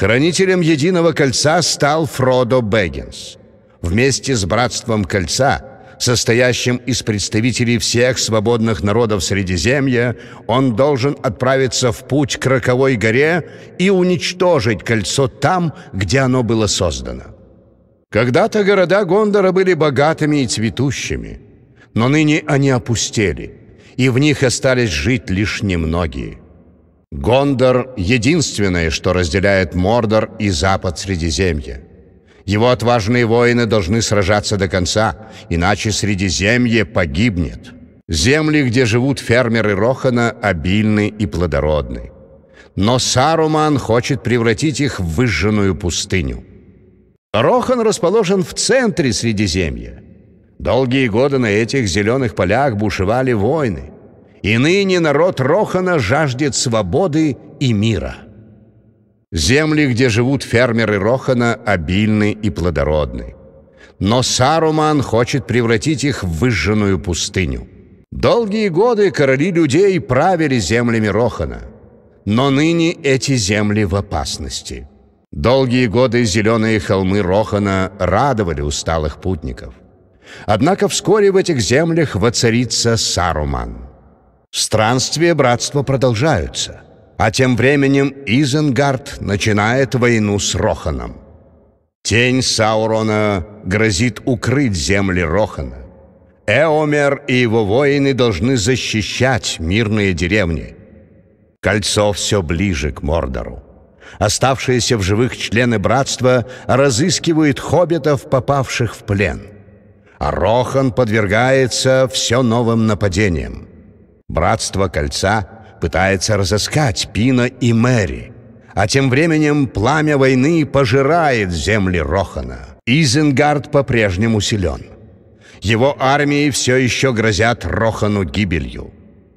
Хранителем Единого Кольца стал Фродо Бэггинс. Вместе с Братством Кольца, состоящим из представителей всех свободных народов Средиземья, он должен отправиться в путь к Роковой горе и уничтожить кольцо там, где оно было создано. Когда-то города Гондора были богатыми и цветущими, но ныне они опустели, и в них остались жить лишь немногие – Гондор — единственное, что разделяет Мордор и запад Средиземья. Его отважные воины должны сражаться до конца, иначе Средиземье погибнет. Земли, где живут фермеры Рохана, обильны и плодородны. Но Саруман хочет превратить их в выжженную пустыню. Рохан расположен в центре Средиземья. Долгие годы на этих зеленых полях бушевали войны — и ныне народ Рохана жаждет свободы и мира. Земли, где живут фермеры Рохана, обильны и плодородны. Но Саруман хочет превратить их в выжженную пустыню. Долгие годы короли людей правили землями Рохана. Но ныне эти земли в опасности. Долгие годы зеленые холмы Рохана радовали усталых путников. Однако вскоре в этих землях воцарится Саруман – Странствия братства продолжаются, а тем временем Изенгард начинает войну с Роханом. Тень Саурона грозит укрыть земли Рохана. Эомер и его воины должны защищать мирные деревни. Кольцо все ближе к Мордору. Оставшиеся в живых члены братства разыскивают хоббитов, попавших в плен. А Рохан подвергается все новым нападениям. Братство Кольца пытается разыскать Пина и Мэри, а тем временем пламя войны пожирает земли Рохана. Изенгард по-прежнему силен. Его армии все еще грозят Рохану гибелью.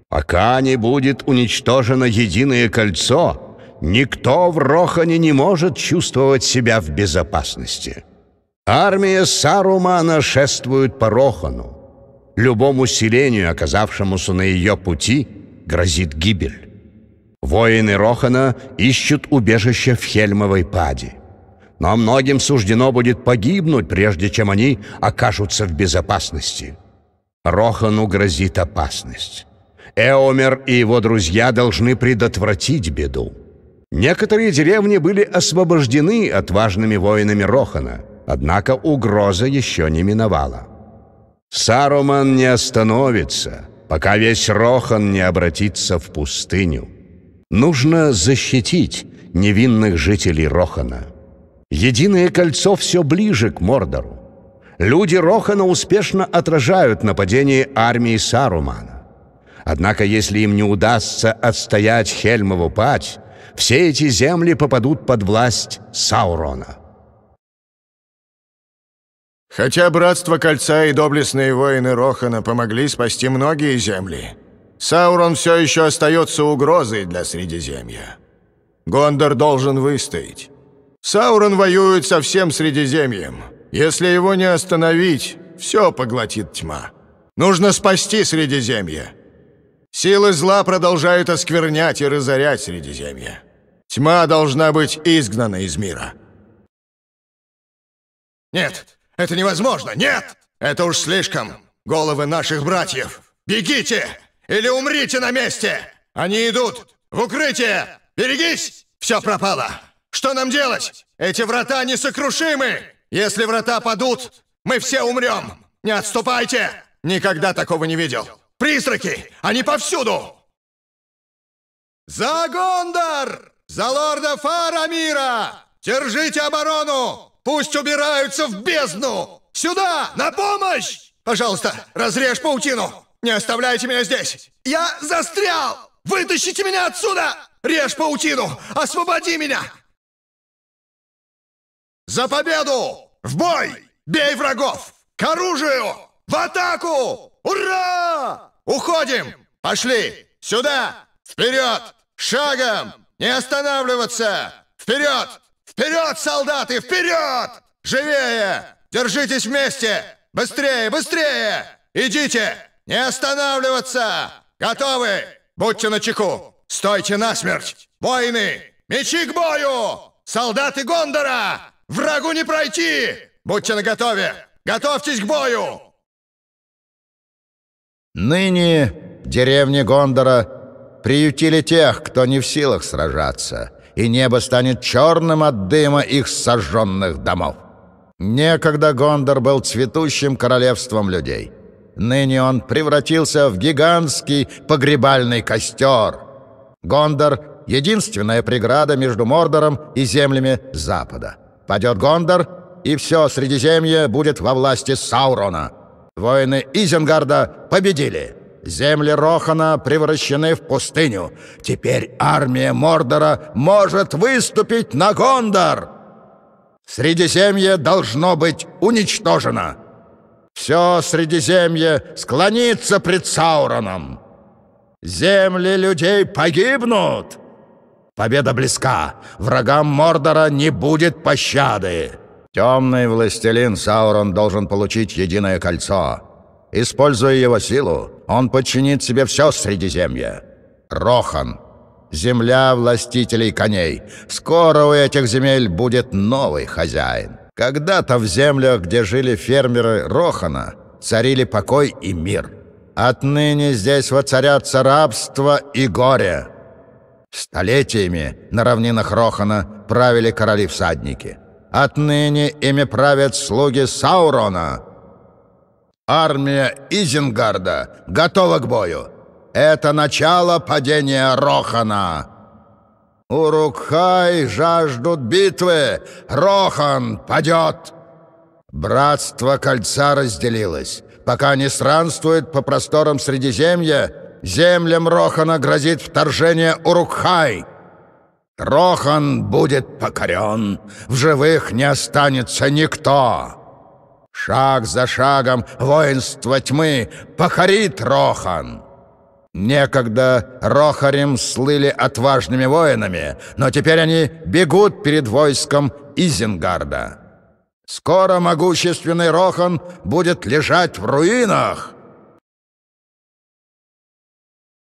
Пока не будет уничтожено единое кольцо, никто в Рохане не может чувствовать себя в безопасности. Армия Сарумана шествует по Рохану. Любому селению, оказавшемуся на ее пути, грозит гибель. Воины Рохана ищут убежище в Хельмовой паде. Но многим суждено будет погибнуть, прежде чем они окажутся в безопасности. Рохану грозит опасность. Эомер и его друзья должны предотвратить беду. Некоторые деревни были освобождены отважными воинами Рохана, однако угроза еще не миновала. Саруман не остановится, пока весь Рохан не обратится в пустыню. Нужно защитить невинных жителей Рохана. Единое кольцо все ближе к Мордору. Люди Рохана успешно отражают нападение армии Сарумана. Однако, если им не удастся отстоять Хельмову пать, все эти земли попадут под власть Саурона. Хотя Братство Кольца и доблестные воины Рохана помогли спасти многие земли, Саурон все еще остается угрозой для Средиземья. Гондор должен выстоять. Саурон воюет со всем Средиземьем. Если его не остановить, все поглотит тьма. Нужно спасти Средиземье. Силы зла продолжают осквернять и разорять Средиземье. Тьма должна быть изгнана из мира. Нет, это невозможно! Нет! Это уж слишком! Головы наших братьев! Бегите! Или умрите на месте! Они идут! В укрытие! Берегись! Все пропало! Что нам делать? Эти врата несокрушимы! Если врата падут, мы все умрем! Не отступайте! Никогда такого не видел! Призраки! Они повсюду! «За Гондар! За лорда Фарамира! Держите оборону! Пусть убираются в бездну! Сюда! На помощь! Пожалуйста, разрежь паутину! Не оставляйте меня здесь! Я застрял! Вытащите меня отсюда! Режь паутину! Освободи меня! За победу! В бой! Бей врагов! К оружию! В атаку! Ура! Уходим! Пошли! Сюда! Вперед! Шагом! Не останавливаться! Вперед! Вперед, солдаты, вперед! Живее! Держитесь вместе! Быстрее, быстрее! Идите! Не останавливаться! Готовы! Будьте на чеку! Стойте насмерть! Воины! Мечи к бою! Солдаты Гондора! Врагу не пройти! Будьте наготове! Готовьтесь к бою! Ныне деревни Гондора приютили тех, кто не в силах сражаться — и небо станет черным от дыма их сожженных домов. Некогда Гондор был цветущим королевством людей. Ныне он превратился в гигантский погребальный костер. Гондор — единственная преграда между Мордором и землями Запада. Падет Гондор, и все Средиземье будет во власти Саурона. Воины Изенгарда победили!» земли Рохана превращены в пустыню. Теперь армия Мордора может выступить на Гондор! Средиземье должно быть уничтожено! Все Средиземье склонится пред Сауроном! Земли людей погибнут! Победа близка! Врагам Мордора не будет пощады!» Темный властелин Саурон должен получить единое кольцо. Используя его силу, он подчинит себе все Средиземье. Рохан, земля властителей коней. Скоро у этих земель будет новый хозяин. Когда-то в землях, где жили фермеры Рохана, царили покой и мир. Отныне здесь воцарятся рабство и горе. Столетиями на равнинах Рохана правили короли-всадники. Отныне ими правят слуги Саурона — Армия Изенгарда готова к бою. Это начало падения Рохана. Урукхай жаждут битвы. Рохан падет. Братство кольца разделилось. Пока они странствуют по просторам Средиземья, землям Рохана грозит вторжение Урукхай. Рохан будет покорен. В живых не останется никто. Шаг за шагом воинство тьмы покорит Рохан. Некогда Рохарем слыли отважными воинами, но теперь они бегут перед войском Изенгарда. Скоро могущественный Рохан будет лежать в руинах.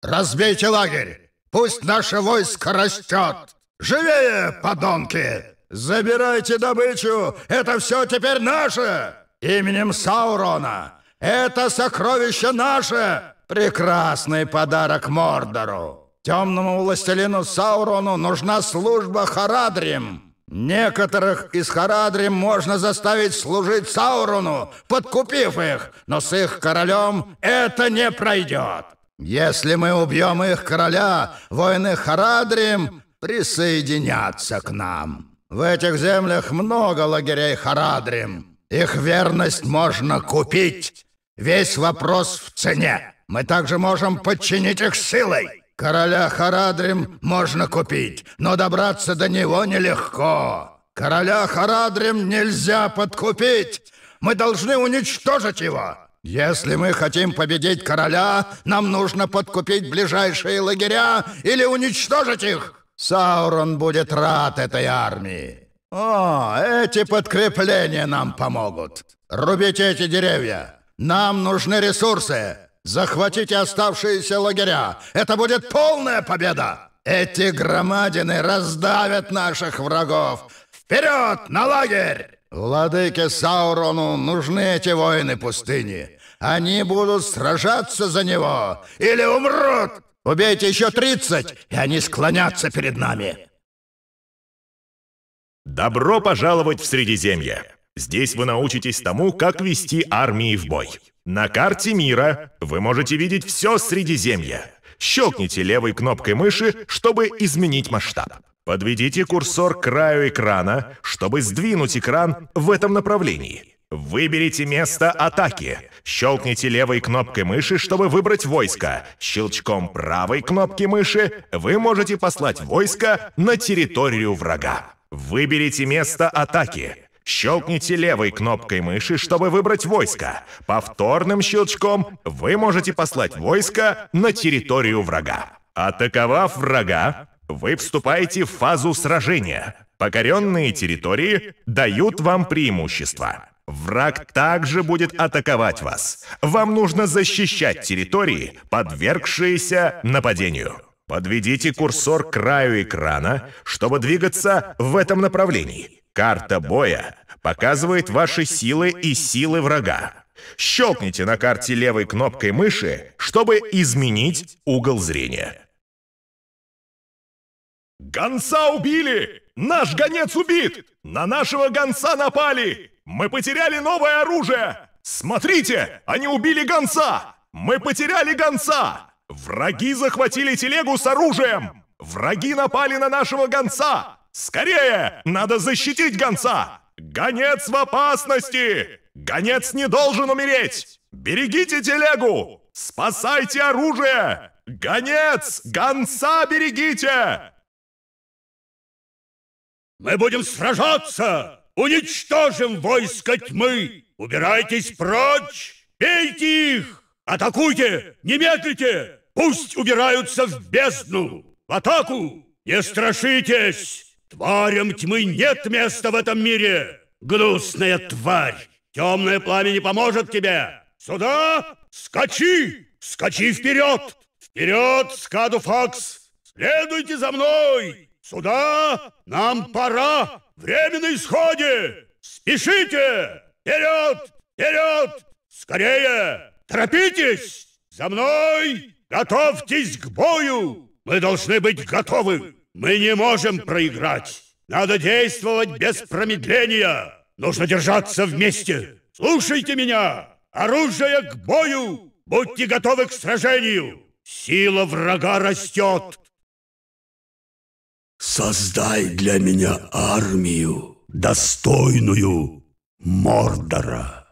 Разбейте лагерь! Пусть наше войско растет! Живее, подонки! Забирайте добычу! Это все теперь наше! именем Саурона. Это сокровище наше! Прекрасный подарок Мордору! Темному властелину Саурону нужна служба Харадрим. Некоторых из Харадрим можно заставить служить Саурону, подкупив их, но с их королем это не пройдет. Если мы убьем их короля, воины Харадрим присоединятся к нам. В этих землях много лагерей Харадрим. Их верность можно купить. Весь вопрос в цене. Мы также можем подчинить их силой. Короля Харадрим можно купить, но добраться до него нелегко. Короля Харадрим нельзя подкупить. Мы должны уничтожить его. Если мы хотим победить короля, нам нужно подкупить ближайшие лагеря или уничтожить их. Саурон будет рад этой армии. «О, эти подкрепления нам помогут! Рубите эти деревья! Нам нужны ресурсы! Захватите оставшиеся лагеря! Это будет полная победа! Эти громадины раздавят наших врагов! Вперед, на лагерь!» «Владыке Саурону нужны эти воины пустыни! Они будут сражаться за него или умрут! Убейте еще тридцать, и они склонятся перед нами!» Добро пожаловать в Средиземье! Здесь вы научитесь тому, как вести армии в бой. На карте мира вы можете видеть все Средиземье. Щелкните левой кнопкой мыши, чтобы изменить масштаб. Подведите курсор к краю экрана, чтобы сдвинуть экран в этом направлении. Выберите место атаки. Щелкните левой кнопкой мыши, чтобы выбрать войско. Щелчком правой кнопки мыши вы можете послать войско на территорию врага. Выберите место атаки. Щелкните левой кнопкой мыши, чтобы выбрать войско. Повторным щелчком вы можете послать войско на территорию врага. Атаковав врага, вы вступаете в фазу сражения. Покоренные территории дают вам преимущество. Враг также будет атаковать вас. Вам нужно защищать территории, подвергшиеся нападению. Подведите курсор к краю экрана, чтобы двигаться в этом направлении. Карта боя показывает ваши силы и силы врага. Щелкните на карте левой кнопкой мыши, чтобы изменить угол зрения. «Гонца убили! Наш гонец убит! На нашего гонца напали! Мы потеряли новое оружие! Смотрите, они убили гонца! Мы потеряли гонца! Враги захватили телегу с оружием! Враги напали на нашего гонца! Скорее! Надо защитить гонца! Гонец в опасности! Гонец не должен умереть! Берегите телегу! Спасайте оружие! Гонец! Гонца берегите! Мы будем сражаться! Уничтожим войско тьмы! Убирайтесь прочь! Бейте их! Атакуйте! Не медлите! Пусть убираются в бездну, в атаку! Не страшитесь! Тварям тьмы нет места в этом мире! Гнусная тварь! Темное пламя не поможет тебе! Сюда! Скачи! Скачи вперед! Вперед, Скадуфакс! Следуйте за мной! Сюда! Нам пора! Время на исходе! Спешите! Вперед! Вперед! Скорее! Торопитесь! За мной! Готовьтесь к бою! Мы должны быть готовы! Мы не можем проиграть! Надо действовать без промедления! Нужно держаться вместе! Слушайте меня! Оружие к бою! Будьте готовы к сражению! Сила врага растет! Создай для меня армию, достойную Мордора.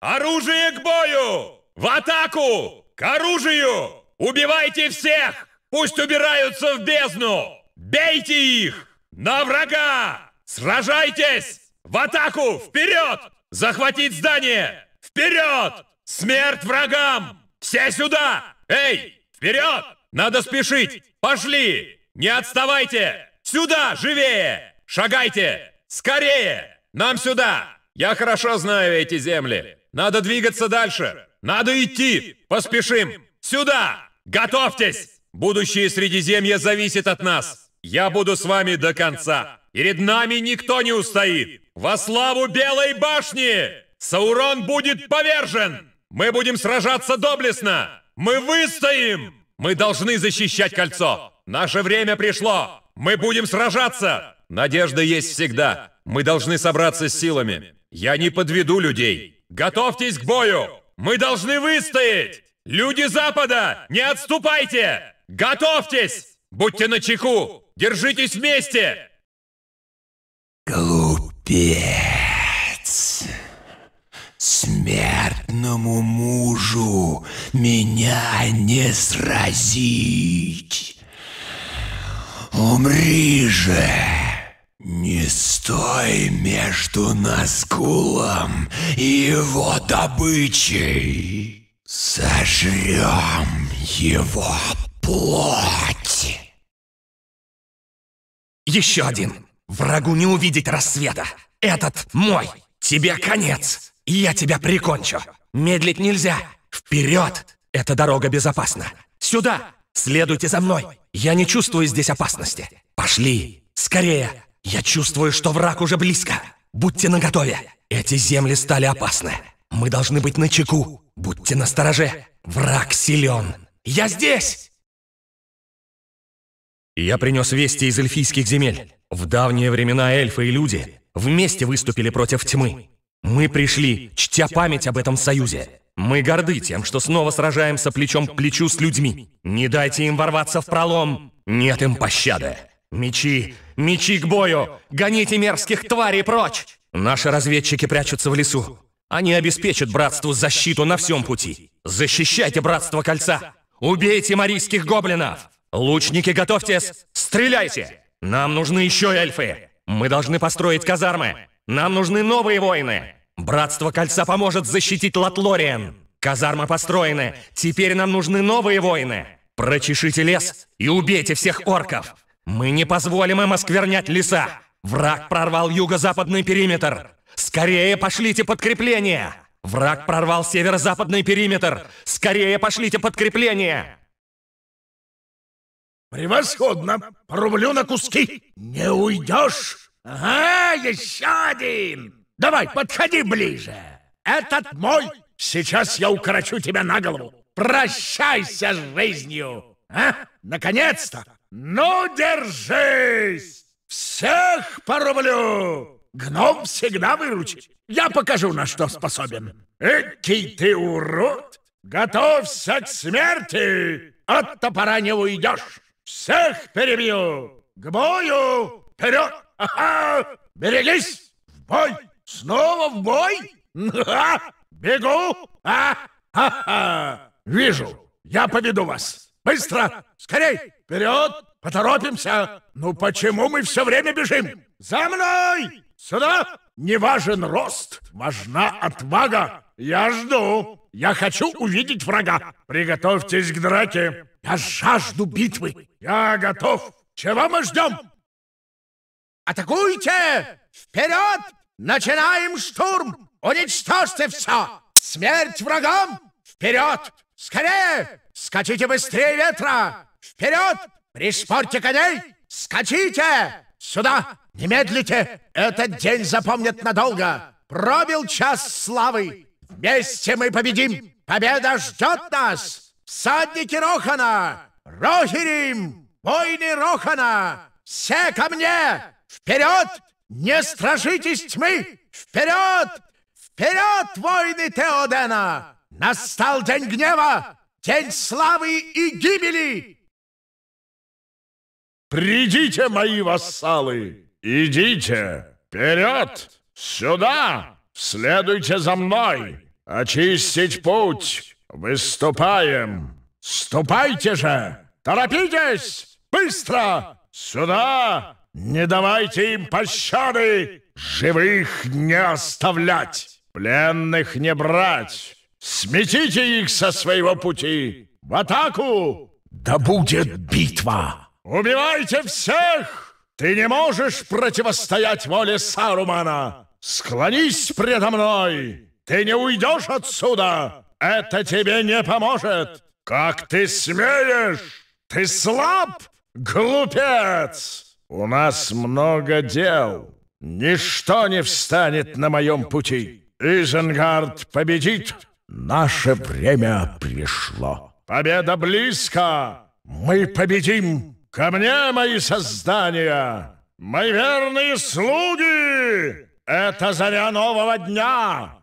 Оружие к бою! В атаку! К оружию! Убивайте всех! Пусть убираются в бездну! Бейте их! На врага! Сражайтесь! В атаку! Вперед! Захватить здание! Вперед! Смерть врагам! Все сюда! Эй! Вперед! Надо спешить! Пошли! Не отставайте! Сюда! Живее! Шагайте! Скорее! Нам сюда! Я хорошо знаю эти земли. Надо двигаться дальше. Надо идти! Поспешим! Сюда! Готовьтесь! Будущее Средиземья зависит от нас! Я буду с вами до конца! Перед нами никто не устоит! Во славу Белой башни! Саурон будет повержен! Мы будем сражаться доблестно! Мы выстоим! Мы должны защищать кольцо! Наше время пришло! Мы будем сражаться! Надежда есть всегда. Мы должны собраться с силами. Я не подведу людей. Готовьтесь к бою! Мы должны выстоять! Люди Запада, не отступайте! Готовьтесь! Будьте начеку! Держитесь вместе! Глупец! Смертному мужу меня не сразить! Умри же! «Не стой между Наскулом и его добычей! Сожрем его плоть!» «Еще один! Врагу не увидеть рассвета! Этот мой! Тебе конец! Я тебя прикончу! Медлить нельзя! Вперед! Эта дорога безопасна! Сюда! Следуйте за мной! Я не чувствую здесь опасности! Пошли! Скорее!» Я чувствую, что враг уже близко. Будьте наготове. Эти земли стали опасны. Мы должны быть на чеку. Будьте настороже. Враг силен. Я здесь! Я принес вести из эльфийских земель. В давние времена эльфы и люди вместе выступили против тьмы. Мы пришли, чтя память об этом союзе. Мы горды тем, что снова сражаемся плечом к плечу с людьми. Не дайте им ворваться в пролом. Нет им пощады. «Мечи! Мечи к бою! Гоните мерзких тварей прочь!» «Наши разведчики прячутся в лесу. Они обеспечат братству защиту на всем пути. Защищайте братство кольца! Убейте марийских гоблинов! Лучники, готовьтесь! Стреляйте! Нам нужны еще эльфы! Мы должны построить казармы! Нам нужны новые воины! Братство кольца поможет защитить Латлориен! Казармы построены! Теперь нам нужны новые воины! Прочешите лес и убейте всех орков!» Мы не позволим им осквернять леса! Враг прорвал юго-западный периметр! Скорее пошлите подкрепление! Враг прорвал северо-западный периметр! Скорее пошлите подкрепление! Превосходно! Порублю на куски! Не уйдешь! Ага, еще один! Давай, подходи ближе! Этот мой! Сейчас я укорочу тебя на голову! Прощайся с жизнью! А? Наконец-то! Ну, держись! Всех порублю! Гном всегда выручит. Я покажу, на что способен. Экий ты урод! Готовься к смерти! От топора не уйдешь! Всех перебью! К бою! Вперед! Ага! Берегись! В бой! Снова в бой? Ага! Бегу! А! Ага! Вижу! Я поведу вас! Быстро! Скорей! Вперед! Поторопимся! Ну почему мы все время бежим? За мной! Сюда! Не важен рост, важна отвага! Я жду! Я хочу увидеть врага! Приготовьтесь к драке! Я жажду битвы! Я готов! Чего мы ждем? Атакуйте! Вперед! Начинаем штурм! Уничтожьте все! Смерть врагам! Вперед! Скорее! Скачите быстрее ветра! Вперед! Пришпорьте коней! Скачите! Сюда! Не медлите! Этот день запомнят надолго! Пробил час славы! Вместе мы победим! Победа ждет нас! Всадники Рохана! Рохерим! Войны Рохана! Все ко мне! Вперед! Не страшитесь тьмы! Вперед! Вперед, войны Теодена! Настал день гнева, день славы и гибели! Придите, мои вассалы! Идите! Вперед! Сюда! Следуйте за мной! Очистить путь! Выступаем! Ступайте же! Торопитесь! Быстро! Сюда! Не давайте им пощады! Живых не оставлять! Пленных не брать! Сметите их со своего пути! В атаку! Да будет битва! Убивайте всех! Ты не можешь противостоять воле Сарумана! Склонись предо мной! Ты не уйдешь отсюда! Это тебе не поможет! Как ты смеешь? Ты слаб, глупец! У нас много дел. Ничто не встанет на моем пути. Изенгард победит. Наше время пришло. Победа близко. Мы победим. «Ко мне, мои создания! Мои верные слуги! Это заря нового дня!»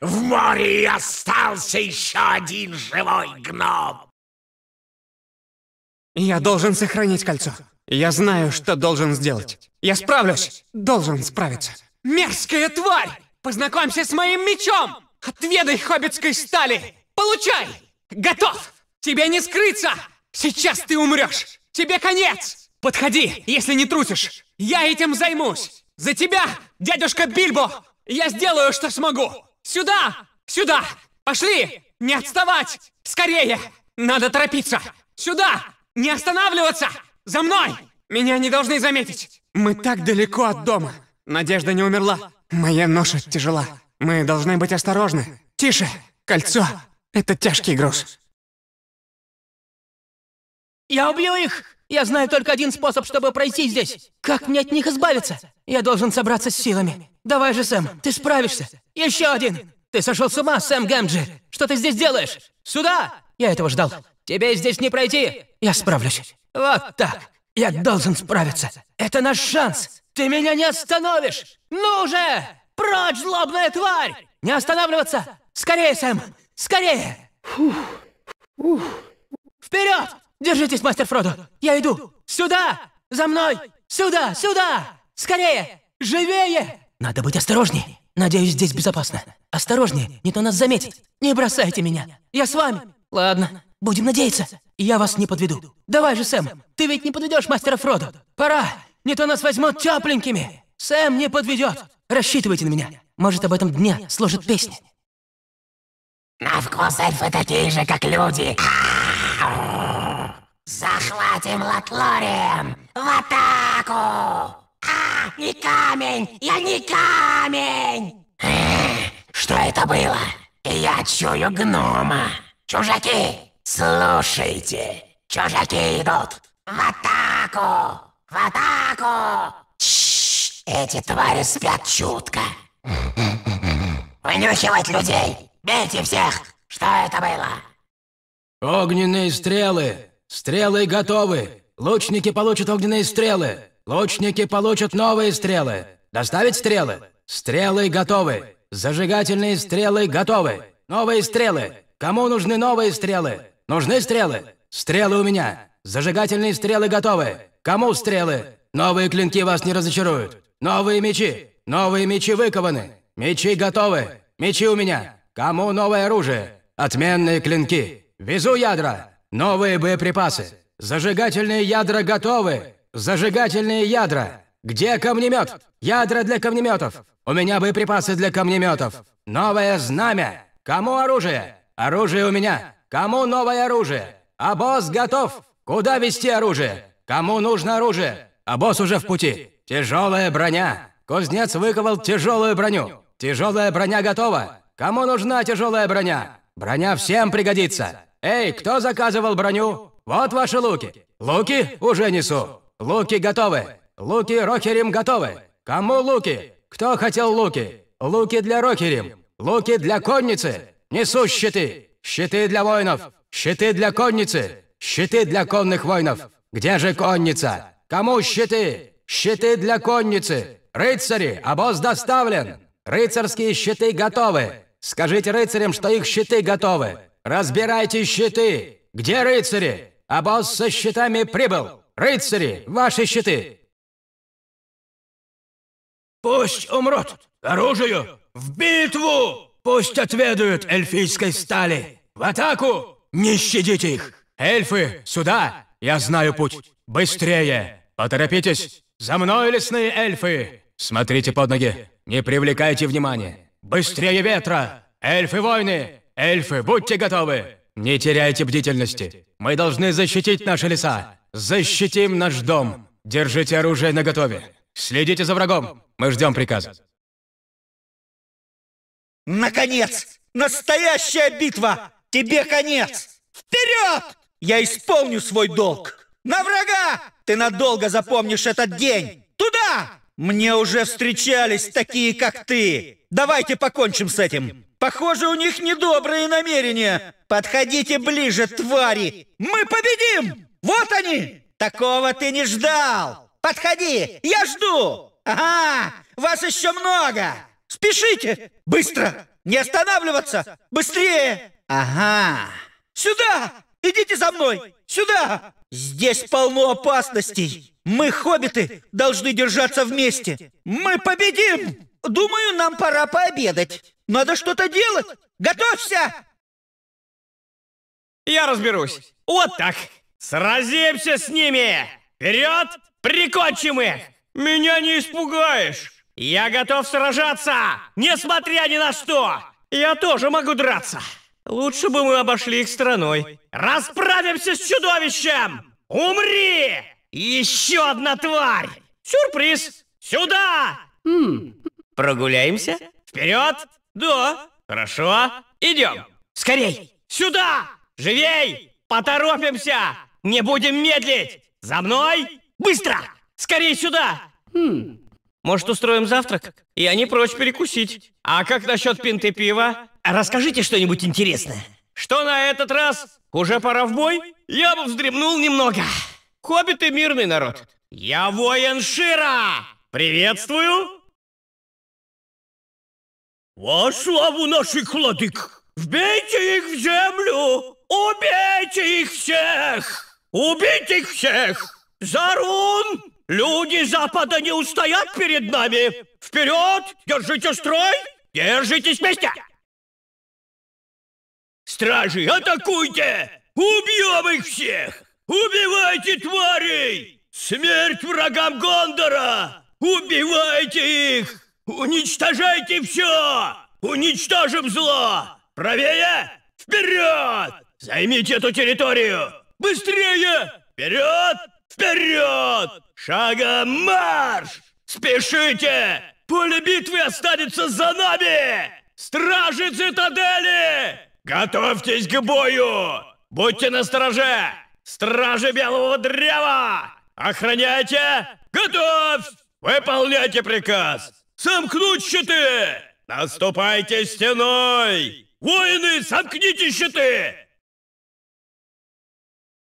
В море остался еще один живой гном. Я должен сохранить кольцо. Я знаю, что должен сделать. Я справлюсь. Должен справиться. Мерзкая тварь! Познакомься с моим мечом! Отведай хоббитской стали! Получай! Готов! Тебе не скрыться! Сейчас ты умрешь! Тебе конец! Подходи, если не трусишь! Я этим займусь! За тебя, дядюшка Бильбо! Я сделаю, что смогу! Сюда! Сюда! Пошли! Не отставать! Скорее! Надо торопиться! Сюда! Не останавливаться! За мной! Меня не должны заметить! Мы так далеко от дома. Надежда не умерла. Моя ноша тяжела. Мы должны быть осторожны. Тише! Кольцо — это тяжкий груз. Я убью их! Я знаю только один способ, чтобы пройти здесь. Как мне от них избавиться? Я должен собраться с силами. Давай же, Сэм, ты справишься. Еще один. Ты сошел с ума, Сэм Гэмджи. Что ты здесь делаешь? Сюда! Я этого ждал. Тебе здесь не пройти. Я справлюсь. Вот так. Я должен справиться. Это наш шанс. Ты меня не остановишь. Ну же! Прочь, злобная тварь! Не останавливаться! Скорее, Сэм! Скорее! Фух. Ух. Вперед! Держитесь, мастер Фродо! Я иду! Сюда! За мной! Сюда! Сюда! Скорее! Живее! Надо быть осторожнее. Надеюсь, здесь безопасно. Осторожнее, не то нас заметят. Не бросайте меня. Я с вами. Ладно, будем надеяться. Я вас не подведу. Давай же, Сэм, ты ведь не подведешь мастера Фродо. Пора, не то нас возьмут тепленькими. Сэм не подведет. Рассчитывайте на меня. Может, об этом дне сложит песни. На вкус эльфы такие же, как люди. «Захватим Латлорием! В атаку! А, не камень! Я не камень!» э, «Что это было? Я чую гнома! Чужаки, слушайте! Чужаки идут! В атаку! В атаку! Тш, эти твари спят чутко! Вынюхивать людей! Бейте всех! Что это было?» «Огненные стрелы!» «Стрелы готовы! Лучники получат огненные стрелы! Лучники получат новые стрелы! Доставить стрелы! Стрелы готовы! Зажигательные стрелы готовы! Новые стрелы! Кому нужны новые стрелы? Нужны стрелы? Стрелы у меня! Зажигательные стрелы готовы! Кому стрелы? Новые клинки вас не разочаруют! Новые мечи! Новые мечи выкованы! Мечи готовы! Мечи у меня! Кому новое оружие? Отменные клинки! Везу ядра! Новые боеприпасы. Зажигательные ядра готовы. Зажигательные ядра. Где камнемет? Ядра для камнеметов. У меня боеприпасы для камнеметов. Новое знамя. Кому оружие? Оружие у меня. Кому новое оружие? Обоз а готов. Куда вести оружие? Кому нужно оружие? Обоз а уже в пути. Тяжелая броня. Кузнец выковал тяжелую броню. Тяжелая броня готова. Кому нужна тяжелая броня? Броня всем пригодится. Эй, кто заказывал броню? Вот ваши луки. Луки уже несу. Луки готовы. Луки рохерим готовы. Кому луки? Кто хотел луки? Луки для рохерим. Луки для конницы. Несу щиты. Щиты для воинов. Щиты для конницы. Щиты для конных воинов. Где же конница? Кому щиты? Щиты для конницы. Рыцари, обоз доставлен. Рыцарские щиты готовы. Скажите рыцарям, что их щиты готовы. Разбирайте щиты! Где рыцари? А босс со щитами прибыл! Рыцари, ваши щиты!» «Пусть умрут! Оружию! В битву! Пусть отведают эльфийской стали! В атаку! Не щадите их! Эльфы, сюда! Я знаю путь! Быстрее! Поторопитесь! За мной, лесные эльфы! Смотрите под ноги! Не привлекайте внимания! Быстрее ветра! Эльфы-войны! Эльфы, будьте готовы! Не теряйте бдительности. Мы должны защитить наши леса. Защитим наш дом. Держите оружие наготове. Следите за врагом. Мы ждем приказа. Наконец! Настоящая битва! Тебе конец! Вперед! Я исполню свой долг! На врага! Ты надолго запомнишь этот день! Туда! Мне уже встречались такие, как ты! Давайте покончим с этим! Похоже, у них недобрые намерения. Подходите ближе, твари. Мы победим! Вот они! Такого ты не ждал. Подходи, я жду. Ага, вас еще много. Спешите! Быстро! Не останавливаться! Быстрее! Ага. Сюда! Идите за мной! Сюда! Здесь полно опасностей. Мы, хоббиты, должны держаться вместе. Мы победим! Думаю, нам пора пообедать. Надо что-то делать! Готовься! Я разберусь. Вот так. Сразимся с ними! Вперед! Прикончим их! Меня не испугаешь! Я готов сражаться, несмотря ни на что! Я тоже могу драться! Лучше бы мы обошли их страной. Расправимся с чудовищем! Умри! Еще одна тварь! Сюрприз! Сюда! Хм. Прогуляемся? Вперед! Да. Хорошо. Идем. Скорей. Сюда. Живей. Поторопимся. Не будем медлить. За мной. Быстро. Скорей сюда. Хм. Может, устроим завтрак? Я не прочь перекусить. А как насчет пинты пива? Расскажите что-нибудь интересное. Что на этот раз? Уже пора в бой? Я бы вздремнул немного. Хоббиты мирный народ. Я воин Шира! Приветствую! Во славу наших владык! Вбейте их в землю! Убейте их всех! Убейте их всех! Зарун! Люди Запада не устоят перед нами! Вперед! Держите строй! Держитесь вместе! Стражи, атакуйте! Убьем их всех! Убивайте тварей! Смерть врагам Гондора! Убивайте их! Уничтожайте все! Уничтожим зло! Правее! Вперед! Займите эту территорию! Быстрее! Вперед! Вперед! Шагом марш! Спешите! Поле битвы останется за нами! Стражи цитадели! Готовьтесь к бою! Будьте на страже! Стражи белого древа! Охраняйте! Готовь! Выполняйте приказ! Сомкнуть щиты! Наступайте стеной! Воины, сомкните щиты!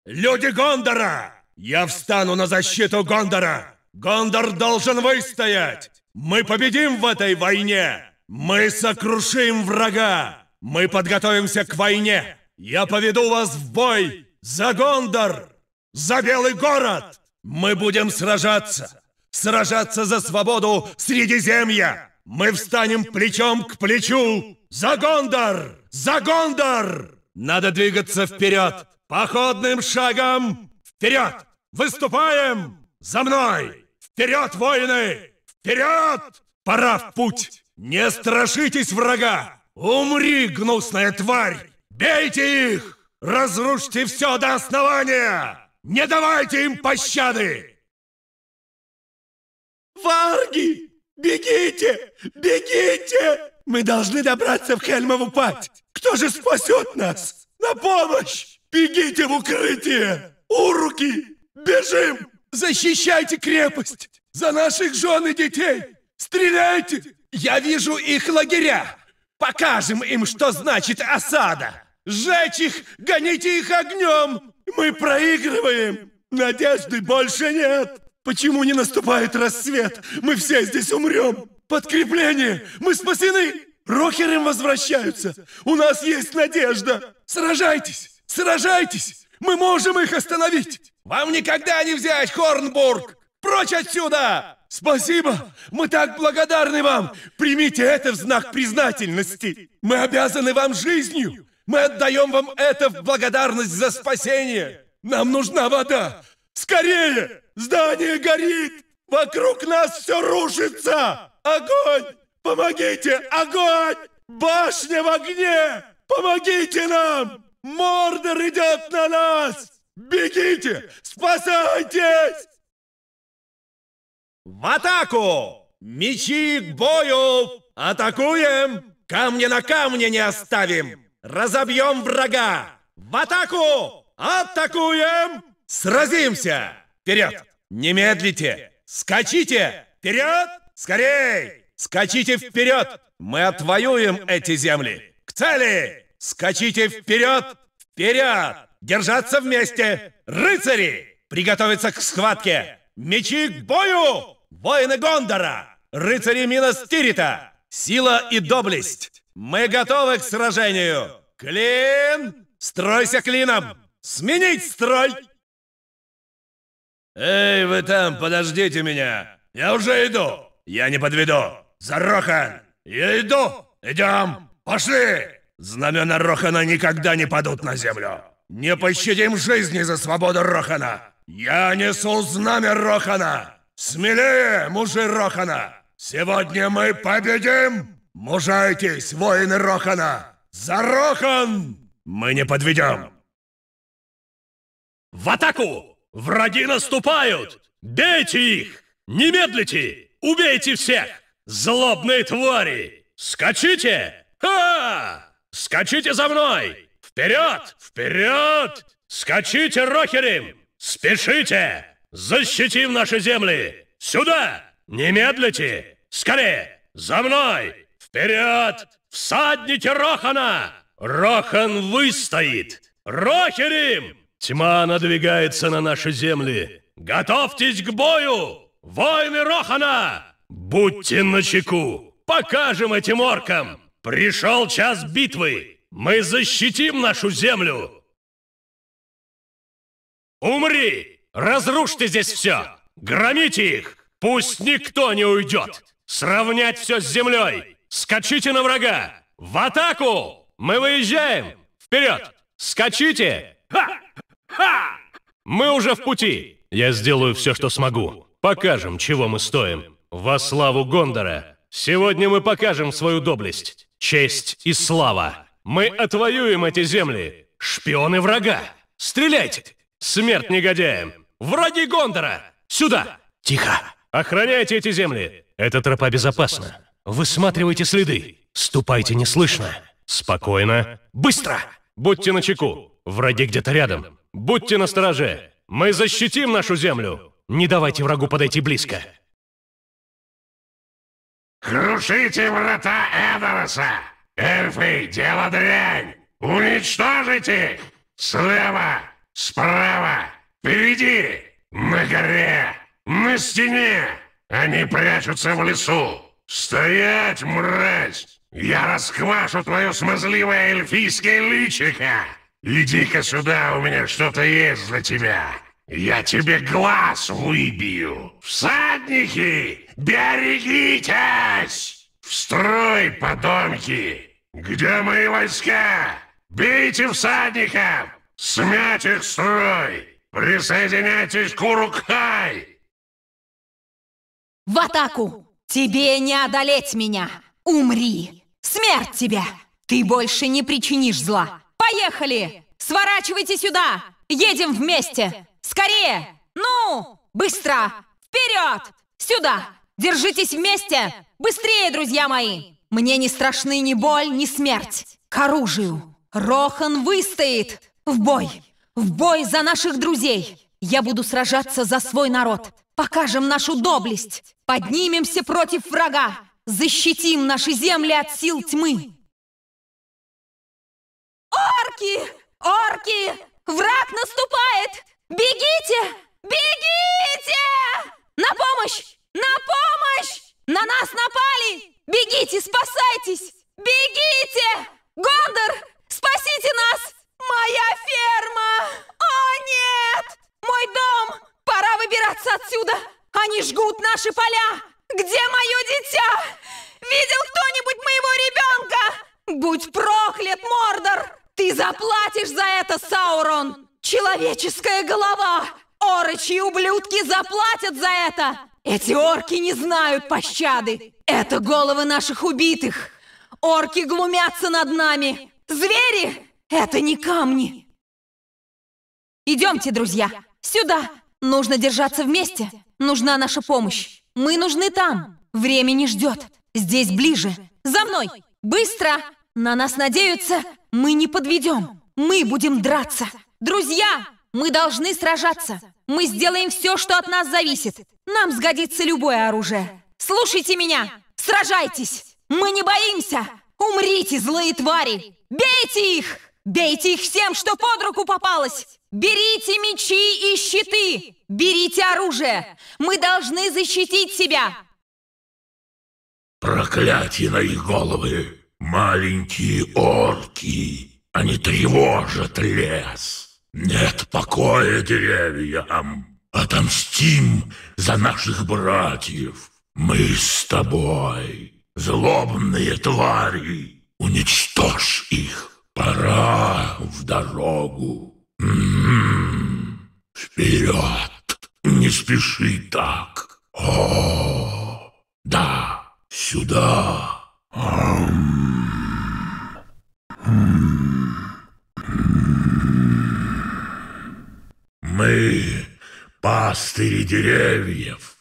Люди Гондора! Я встану на защиту Гондора! Гондор должен выстоять! Мы победим в этой войне! Мы сокрушим врага! Мы подготовимся к войне! Я поведу вас в бой! За Гондор! За Белый город! Мы будем сражаться! сражаться за свободу Средиземья! Мы встанем плечом к плечу! За Гондор, За Гондор! Надо двигаться вперед! Походным шагом! Вперед! Выступаем! За мной! Вперед, воины! Вперед! Пора в путь! Не страшитесь врага! Умри, гнусная тварь! Бейте их! Разрушьте все до основания! Не давайте им пощады! Варги! Бегите! Бегите! Мы должны добраться в Хельмову пать! Кто же спасет нас? На помощь! Бегите в укрытие! Уруки! Бежим! Защищайте крепость! За наших жен и детей! Стреляйте! Я вижу их лагеря! Покажем им, что значит осада! Сжечь их! Гоните их огнем! Мы проигрываем! Надежды больше нет! Почему не наступает рассвет? Мы все здесь умрем! Подкрепление! Мы спасены! Рокеры возвращаются! У нас есть надежда! Сражайтесь! Сражайтесь! Мы можем их остановить! Вам никогда не взять, Хорнбург! Прочь отсюда! Спасибо! Мы так благодарны вам! Примите это в знак признательности! Мы обязаны вам жизнью! Мы отдаем вам это в благодарность за спасение! Нам нужна вода! Скорее! Здание горит! Вокруг нас все рушится! Огонь! Помогите! Огонь! Башня в огне! Помогите нам! Мордор идет на нас! Бегите! Спасайтесь! В атаку! Мечи к бою! Атакуем! Камни на камне не оставим! Разобьем врага! В атаку! Атакуем! Сразимся! Вперед! Не медлите! Скачите! Вперед! Скорей! Скачите вперед! Мы отвоюем эти земли! К цели! Скачите вперед! Вперед! Держаться вместе! Рыцари! Приготовиться к схватке! Мечи к бою! Воины Гондора! Рыцари Минас Сила и доблесть! Мы готовы к сражению! Клин! Стройся клином! Сменить строй! «Эй, вы там, подождите меня! Я уже иду! Я не подведу! За Рохан! Я иду! Идем! Пошли!» «Знамена Рохана никогда не падут на землю! Не пощадим жизни за свободу Рохана! Я несу знамя Рохана! Смелее, мужи Рохана! Сегодня мы победим! Мужайтесь, воины Рохана! За Рохан! Мы не подведем!» «В атаку!» Враги наступают! Бейте их! Не медлите! Убейте всех! Злобные твари! Скачите! Ха! Скачите за мной! Вперед! Вперед! Скачите, рохерим! Спешите! Защитим наши земли! Сюда! Не медлите! Скорее! За мной! Вперед! Всадните Рохана! Рохан выстоит! Рохерим! Тьма надвигается на наши земли. Готовьтесь к бою! Воины Рохана! Будьте начеку! Покажем этим оркам! Пришел час битвы! Мы защитим нашу землю! Умри! Разрушьте здесь все! Громите их! Пусть никто не уйдет! Сравнять все с землей! Скачите на врага! В атаку! Мы выезжаем! Вперед! Скачите! Ха! Ха! Мы уже в пути! Я сделаю все, что смогу. Покажем, чего мы стоим. Во славу Гондора! Сегодня мы покажем свою доблесть, честь и слава. Мы отвоюем эти земли. Шпионы врага! Стреляйте! Смерть негодяям! Враги Гондора! Сюда! Тихо! Охраняйте эти земли! Эта тропа безопасна. Высматривайте следы. Ступайте неслышно. Спокойно. Быстро! Будьте начеку. Враги где-то рядом. Будьте настороже! Мы защитим нашу землю! Не давайте врагу подойти близко!» «Крушите врата Эдороса! Эльфы, дело дрянь! Уничтожите их! Слева, справа, впереди, на горе, на стене! Они прячутся в лесу! Стоять, мразь! Я расквашу твое смазливое эльфийское личико!» Иди-ка сюда, у меня что-то есть для тебя. Я тебе глаз выбью. Всадники, берегитесь! В строй, подонки! Где мои войска? Бейте всадников! Смять их строй! Присоединяйтесь к Урукхай! В атаку! Тебе не одолеть меня! Умри! Смерть тебе! Ты больше не причинишь зла! Поехали! Сворачивайте сюда! Едем вместе! Скорее! Ну! Быстро! Вперед! Сюда! Держитесь вместе! Быстрее, друзья мои! Мне не страшны ни боль, ни смерть! К оружию! Рохан выстоит! В бой! В бой за наших друзей! Я буду сражаться за свой народ! Покажем нашу доблесть! Поднимемся против врага! Защитим наши земли от сил тьмы! Орки! Орки! Враг наступает! Бегите! Бегите! На помощь! На помощь! На нас напали! Бегите, спасайтесь! Бегите! Гондор, спасите нас! Моя ферма! О, нет! Мой дом! Пора выбираться отсюда! Они жгут наши поля! Где мое дитя? Будь проклят, Мордор! Ты заплатишь за это, Саурон! Человеческая голова! Орочи и ублюдки заплатят за это! Эти орки не знают пощады! Это головы наших убитых! Орки глумятся над нами! Звери! Это не камни! Идемте, друзья! Сюда! Нужно держаться вместе! Нужна наша помощь! Мы нужны там! Время не ждет! Здесь ближе! За мной! Быстро! На нас надеются? Мы не подведем! Мы будем драться! Друзья, мы должны сражаться! Мы сделаем все, что от нас зависит! Нам сгодится любое оружие! Слушайте меня! Сражайтесь! Мы не боимся! Умрите, злые твари! Бейте их! Бейте их всем, что под руку попалось! Берите мечи и щиты! Берите оружие! Мы должны защитить себя! Проклятие на их головы! Маленькие орки, они тревожат лес. Нет покоя деревьям. Отомстим за наших братьев. Мы с тобой, злобные твари. Уничтожь их. Пора в дорогу. М -м -м. Вперед. Не спеши так. О, да, сюда. Мы пастыри деревьев.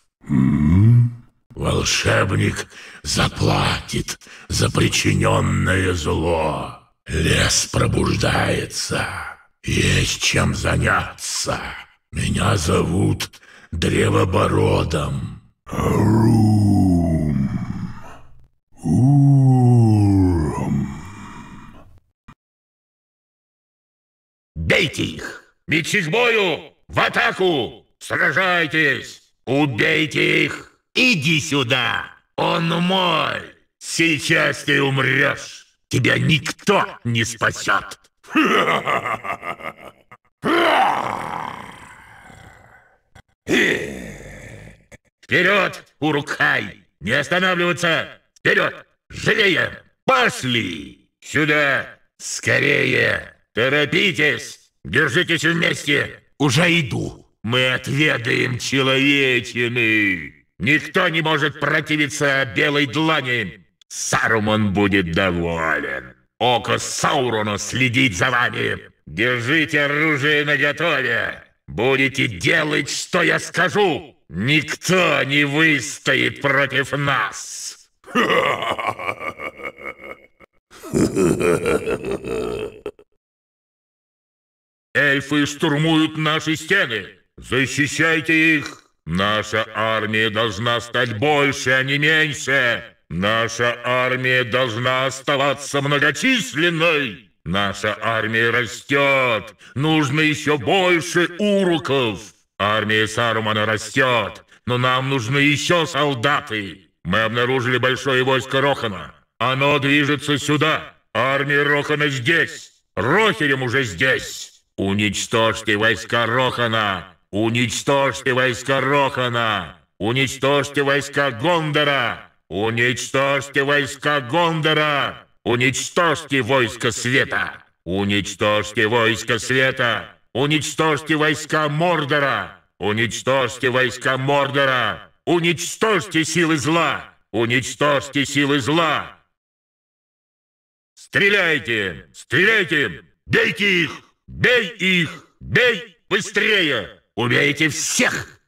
Волшебник заплатит за причиненное зло. Лес пробуждается. Есть чем заняться. Меня зовут Древобородом. Рум. У. Бейте их! Мечи к бою! В атаку! Сражайтесь! Убейте их! Иди сюда! Он мой! Сейчас ты умрешь! Тебя никто не спасет! Вперед, урукай, Не останавливаться! Вперед! Живее! Пошли! Сюда! Скорее! Торопитесь! Держитесь вместе! Уже иду! Мы отведаем человечины! Никто не может противиться белой длани! Саруман будет доволен! Око Саурона следит за вами! Держите оружие наготове! Будете делать, что я скажу! Никто не выстоит против нас! Эльфы штурмуют наши стены! Защищайте их! Наша армия должна стать больше, а не меньше! Наша армия должна оставаться многочисленной! Наша армия растет! Нужно еще больше уруков! Армия Сарумана растет, но нам нужны еще солдаты! Мы обнаружили большое войско Рохана. Оно движется сюда! Армия Рохана здесь! Рохерем уже здесь! Уничтожьте войска Рохана! Уничтожьте войска Рохана! Уничтожьте войска Гондора! Уничтожьте войска Гондора! Уничтожьте войска света! Уничтожьте войска света! Уничтожьте войска Мордора! Уничтожьте войска Мордора! Уничтожьте силы зла! Уничтожьте силы зла! Стреляйте! Стреляйте! Бейте их! Бей их! Бей быстрее! Убейте всех!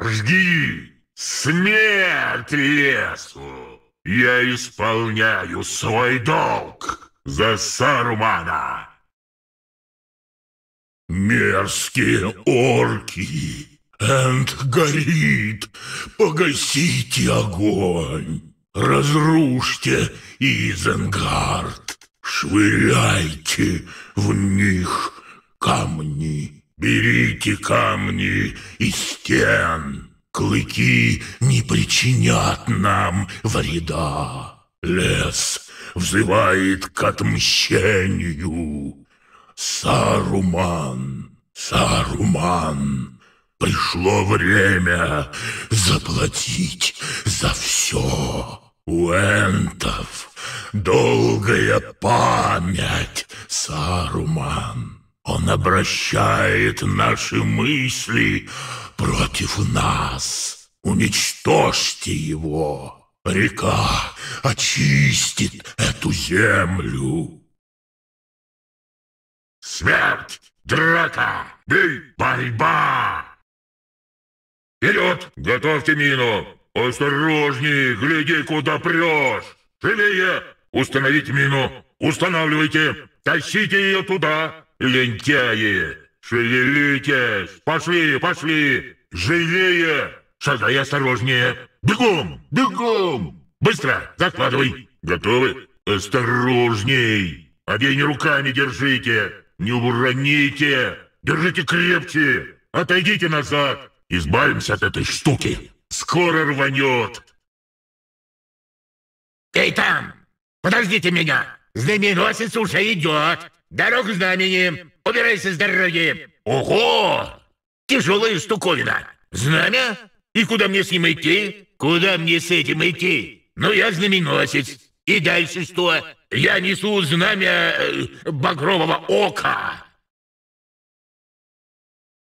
Жги! Смерть лесу! Я исполняю свой долг за Сарумана! Мерзкие орки! Энд горит! Погасите огонь! Разрушьте Изенгард! швыряйте в них камни, берите камни и стен. Клыки не причинят нам вреда. Лес взывает к отмщению. Саруман, Саруман, пришло время заплатить за все. Уэнтов, долгая память, Саруман. Он обращает наши мысли против нас. Уничтожьте его. Река очистит эту землю. Смерть, драка, бей, борьба! Вперед, готовьте мину! «Осторожней! Гляди, куда прешь! Живее! Установить мину! Устанавливайте! Тащите ее туда, лентяи! Шевелитесь! Пошли, пошли! Живее! Шагай осторожнее! Бегом! Бегом! Быстро! Закладывай! Готовы? Осторожней! Обеими руками держите! Не уроните! Держите крепче! Отойдите назад! Избавимся от этой штуки!» Скоро рванет. Эй, там! Подождите меня! Знаменосец уже идет! Дорог знамени! Убирайся с дороги! Ого! Тяжелая штуковина! Знамя? И куда мне с ним идти? Куда мне с этим идти? Ну, я знаменосец. И дальше что? Я несу знамя э, багрового ока.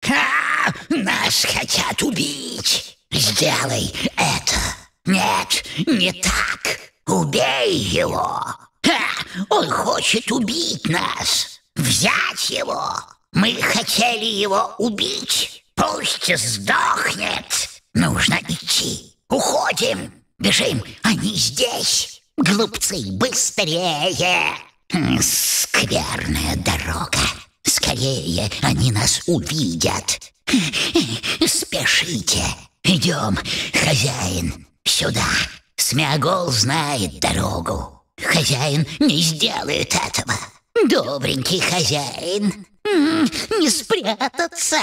Ха! Нас хотят убить! Сделай это! Нет, не так! Убей его! Ха! Он хочет убить нас! Взять его! Мы хотели его убить! Пусть сдохнет! Нужно идти! Уходим! Бежим! Они здесь! Глупцы, быстрее! Хм, скверная дорога! Скорее они нас увидят! Спешите! «Идем, хозяин, сюда. Смягол знает дорогу. Хозяин не сделает этого. Добренький хозяин. Не спрятаться.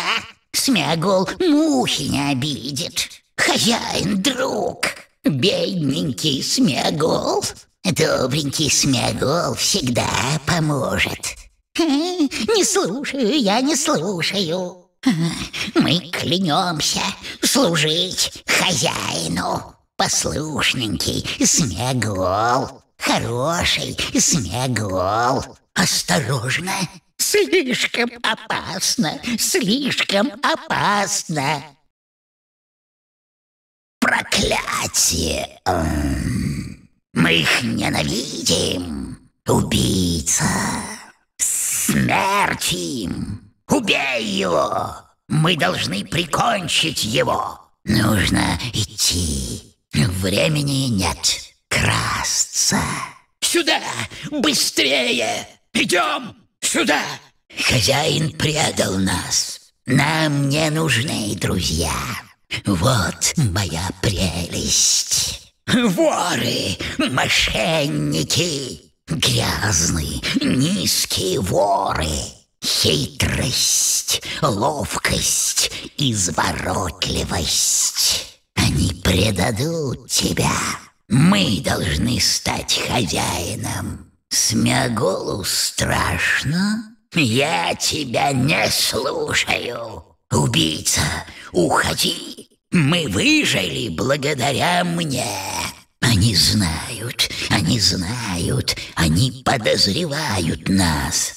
Смягол мухи не обидит. Хозяин, друг, бедненький Смягол. Добренький Смягол всегда поможет». «Не слушаю я, не слушаю!» Мы клянемся служить хозяину. Послушненький снегол, хороший снегол. Осторожно, слишком опасно, слишком опасно. Проклятие! Мы их ненавидим! Убийца! Смерть им! Убей его! Мы должны прикончить его! Нужно идти. Времени нет. Красться. Сюда! Быстрее! Идем! Сюда! Хозяин предал нас. Нам не нужны друзья. Вот моя прелесть. Воры, мошенники, грязные, низкие воры. Хитрость, ловкость, изворотливость. Они предадут тебя. Мы должны стать хозяином. Смягулу страшно? Я тебя не слушаю. Убийца, уходи. Мы выжили благодаря мне. Они знают, они знают, они подозревают нас.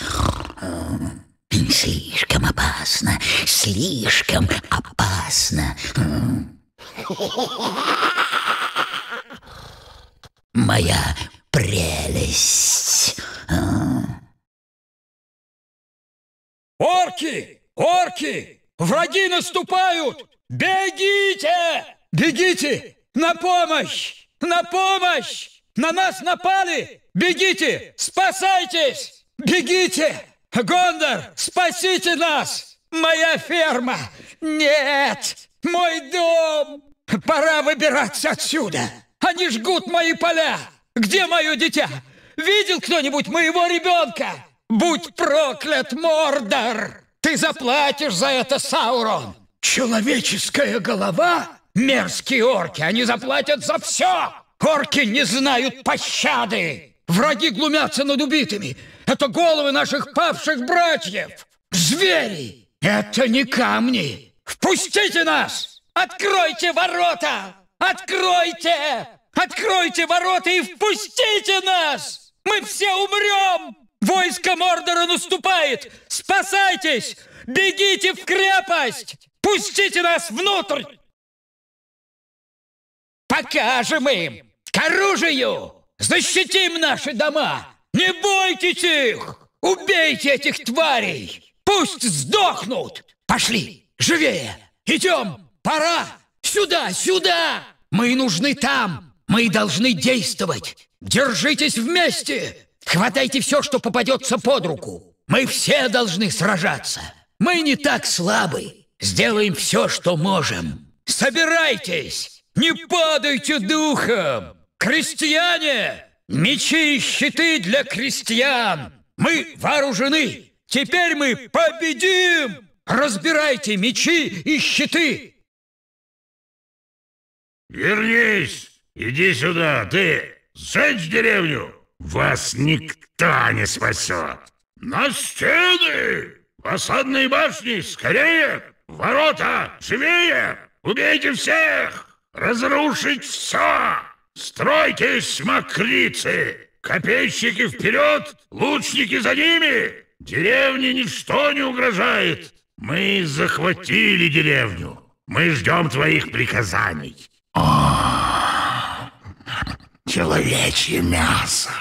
Слишком опасно, слишком опасно. Моя прелесть. Орки! Орки! Враги наступают! Бегите! Бегите! На помощь! На помощь! На нас напали! Бегите! Спасайтесь! Бегите! Гондор, спасите нас! Моя ферма! Нет! Мой дом! Пора выбираться отсюда! Они жгут мои поля! Где мое дитя? Видел кто-нибудь моего ребенка? Будь проклят, Мордор! Ты заплатишь за это, Саурон! Человеческая голова? Мерзкие орки, они заплатят за все! Орки не знают пощады! Враги глумятся над убитыми! Это головы наших павших братьев! Звери! Это не камни! Впустите нас! Откройте ворота! Откройте! Откройте ворота и впустите нас! Мы все умрем! Войско Мордора наступает! Спасайтесь! Бегите в крепость! Пустите нас внутрь! Покажем им! К оружию! Защитим наши дома! Не бойтесь их! Убейте этих тварей! Пусть сдохнут! Пошли! Живее! Идем! Пора! Сюда! Сюда! Мы нужны там! Мы должны действовать! Держитесь вместе! Хватайте все, что попадется под руку! Мы все должны сражаться! Мы не так слабы! Сделаем все, что можем! Собирайтесь! Не падайте духом! Крестьяне! Мечи и щиты для крестьян! Мы вооружены! Теперь мы победим! Разбирайте мечи и щиты!» «Вернись! Иди сюда, ты! Сжечь деревню! Вас никто не спасет! На стены! В осадные башни! Скорее! Ворота! Живее! Убейте всех! Разрушить все!» «Стройтесь, мокрицы! Копейщики вперед, лучники за ними! Деревне ничто не угрожает! Мы захватили деревню! Мы ждем твоих приказаний!» О, человечье мясо!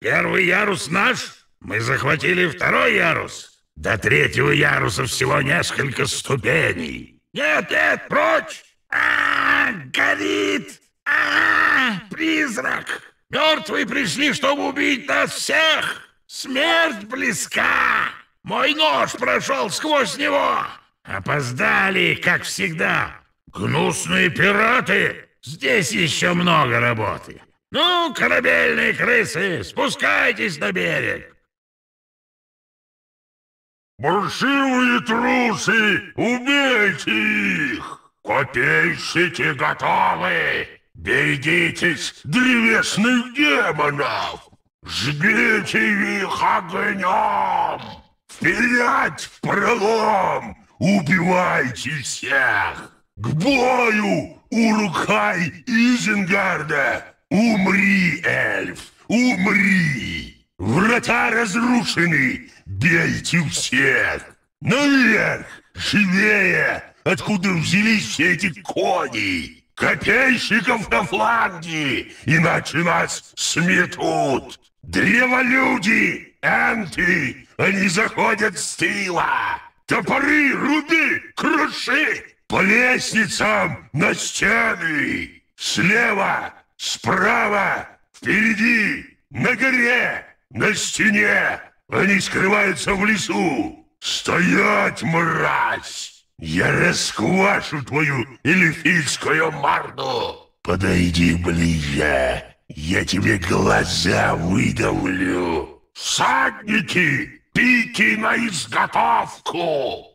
Первый ярус наш, мы захватили второй ярус. До третьего яруса всего несколько ступеней. Нет, нет, прочь! А, -а, -а горит! А, призрак! Мертвые пришли, чтобы убить нас всех! Смерть близка! Мой нож прошел сквозь него! Опоздали, как всегда! Гнусные пираты! Здесь еще много работы! Ну, корабельные крысы, спускайтесь на берег! Буршивые трусы, убейте их! Копейщики готовы! «Берегитесь древесных демонов! Жгите их огнем! Вперед в пролом! Убивайте всех! К бою, Урукай Изенгарда! Умри, эльф! Умри! Врата разрушены! Бейте всех! Наверх! Живее! Откуда взялись все эти кони?» Копейщиков на фланге, иначе нас сметут! Древолюди! Энти! Они заходят с тыла! Топоры руби! Круши! По лестницам на стены! Слева! Справа! Впереди! На горе! На стене! Они скрываются в лесу! Стоять, мразь! Я расквашу твою эльфийскую морду! Подойди ближе, я тебе глаза выдавлю! Всадники, пики на изготовку!»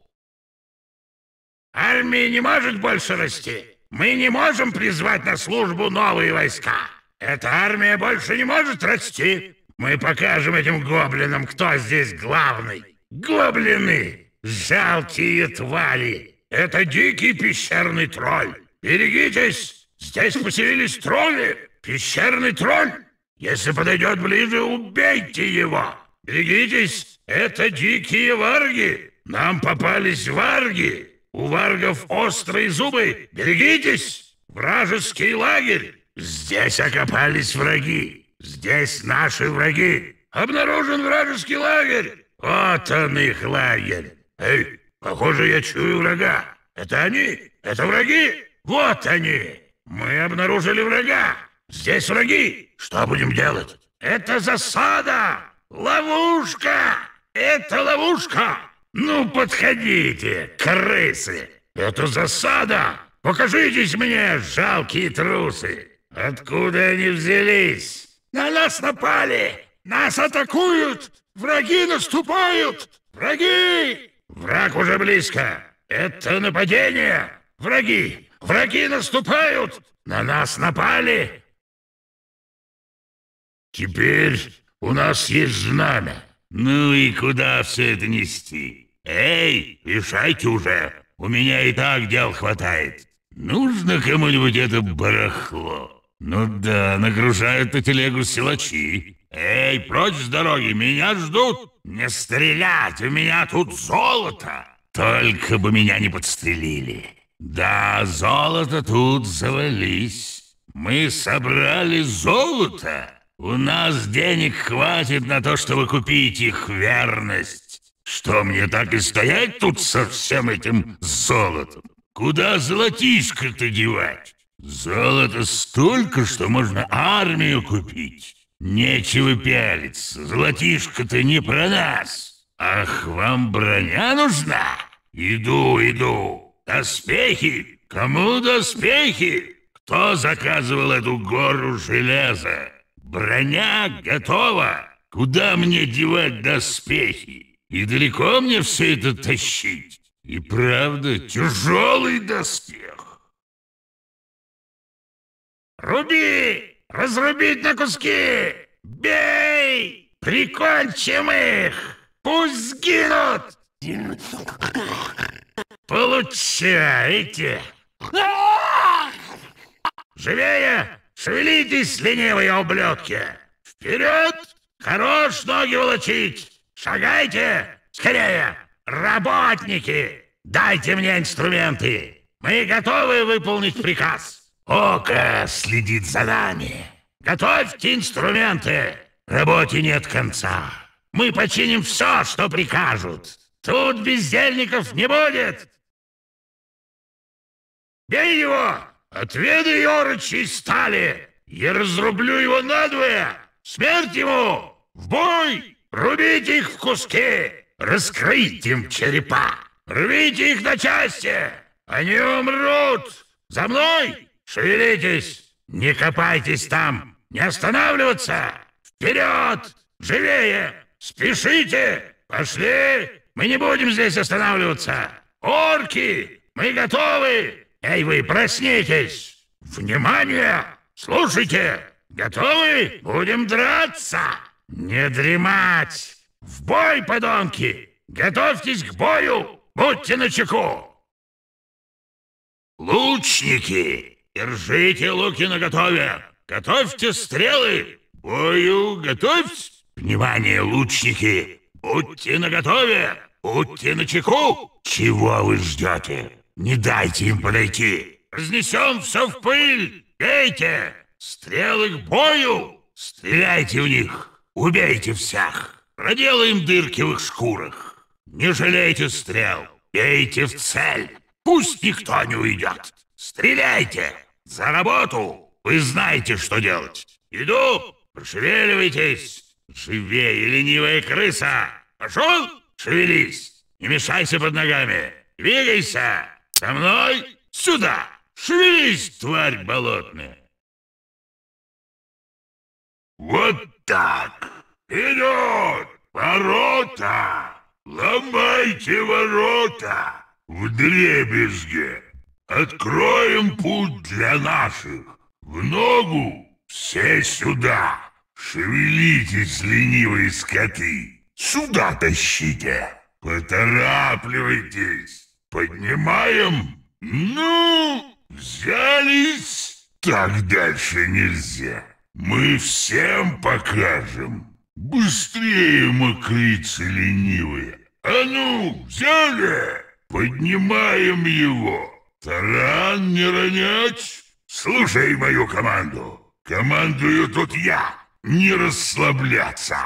«Армия не может больше расти! Мы не можем призвать на службу новые войска! Эта армия больше не может расти! Мы покажем этим гоблинам, кто здесь главный! Гоблины!» Жалкие твари! Это дикий пещерный тролль! Берегитесь! Здесь поселились тролли! Пещерный тролль! Если подойдет ближе, убейте его! Берегитесь! Это дикие варги! Нам попались варги! У варгов острые зубы! Берегитесь! Вражеский лагерь! Здесь окопались враги! Здесь наши враги! Обнаружен вражеский лагерь! Вот он их лагерь! Эй, похоже, я чую врага. Это они? Это враги? Вот они! Мы обнаружили врага! Здесь враги! Что будем делать? Это засада! Ловушка! Это ловушка! Ну, подходите, крысы! Это засада! Покажитесь мне, жалкие трусы! Откуда они взялись? На нас напали! Нас атакуют! Враги наступают! Враги! Враг уже близко! Это нападение! Враги! Враги наступают! На нас напали! Теперь у нас есть знамя. Ну и куда все это нести? Эй, решайте уже! У меня и так дел хватает. Нужно кому-нибудь это барахло. Ну да, нагружают на телегу силачи. Эй, прочь с дороги, меня ждут! «Не стрелять! У меня тут золото!» «Только бы меня не подстрелили!» «Да, золото тут завались! Мы собрали золото! У нас денег хватит на то, чтобы купить их верность! Что, мне так и стоять тут со всем этим золотом? Куда золотишко-то девать? Золото столько, что можно армию купить!» «Нечего пялиться, золотишко-то не про нас! Ах, вам броня нужна? Иду, иду! Доспехи! Кому доспехи? Кто заказывал эту гору железа? Броня готова! Куда мне девать доспехи? И далеко мне все это тащить? И правда, тяжелый доспех!» «Руби!» Разрубить на куски! Бей! Прикончим их! Пусть сгинут! Получайте! Живее! Шевелитесь, ленивые ублюдки! Вперед! Хорош ноги волочить! Шагайте! Скорее! Работники! Дайте мне инструменты! Мы готовы выполнить приказ! Око следит за нами. Готовьте инструменты. Работе нет конца. Мы починим все, что прикажут. Тут бездельников не будет. Бей его! Отведай орочи стали! Я разрублю его надвое! Смерть ему! В бой! Рубите их в куски! Раскрыть им черепа! Рвите их на части! Они умрут! За мной! Шевелитесь! Не копайтесь там! Не останавливаться! Вперед! Живее! Спешите! Пошли! Мы не будем здесь останавливаться! Орки! Мы готовы! Эй, вы, проснитесь! Внимание! Слушайте! Готовы? Будем драться! Не дремать! В бой, подонки! Готовьтесь к бою! Будьте начеку! Лучники! Держите луки наготове! Готовьте стрелы! Бою готовьтесь! Внимание, лучники! Будьте наготове! Будьте начеку! Чего вы ждете? Не дайте им подойти! Разнесем все в пыль! Бейте! Стрелы к бою! Стреляйте в них! Убейте всех! Проделаем дырки в их шкурах! Не жалейте стрел! Бейте в цель! Пусть никто не уйдет! Стреляйте! За работу! Вы знаете, что делать. Иду! Пошевеливайтесь! Живее, ленивая крыса! Пошел! Шевелись! Не мешайся под ногами! Двигайся! Со мной! Сюда! Шевелись, тварь болотная! Вот так! Вперед! Ворота! Ломайте ворота! В дребезге! Откроем путь для наших. В ногу все сюда. Шевелитесь, ленивые скоты. Сюда тащите. Поторапливайтесь. Поднимаем. Ну, взялись. Так дальше нельзя. Мы всем покажем. Быстрее, мокрицы ленивые. А ну, взяли. Поднимаем его. Таран не ронять! Слушай мою команду! Командую тут я! Не расслабляться!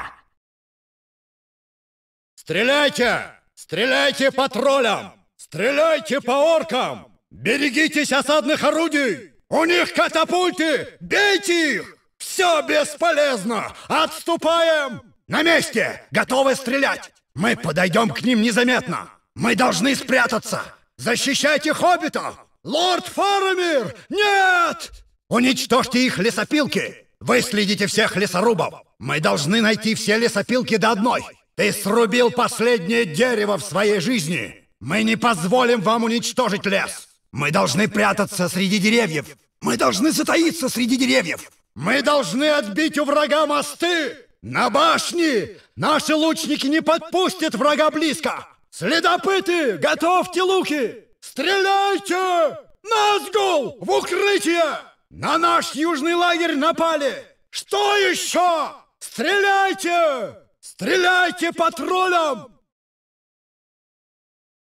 Стреляйте! Стреляйте по патрулям! Стреляйте по оркам! Берегитесь осадных орудий! У них катапульты! Бейте их! Все бесполезно! Отступаем! На месте! Готовы стрелять! Мы подойдем к ним незаметно! Мы должны спрятаться! Защищайте хоббитов! Лорд Фарамир! Нет! Уничтожьте их лесопилки! Выследите всех лесорубов! Мы должны найти все лесопилки до одной! Ты срубил последнее дерево в своей жизни! Мы не позволим вам уничтожить лес! Мы должны прятаться среди деревьев! Мы должны затаиться среди деревьев! Мы должны отбить у врага мосты! На башне Наши лучники не подпустят врага близко! Следопыты, готовьте луки! Стреляйте! На В укрытие! На наш южный лагерь напали! Что еще? Стреляйте! Стреляйте патрулям!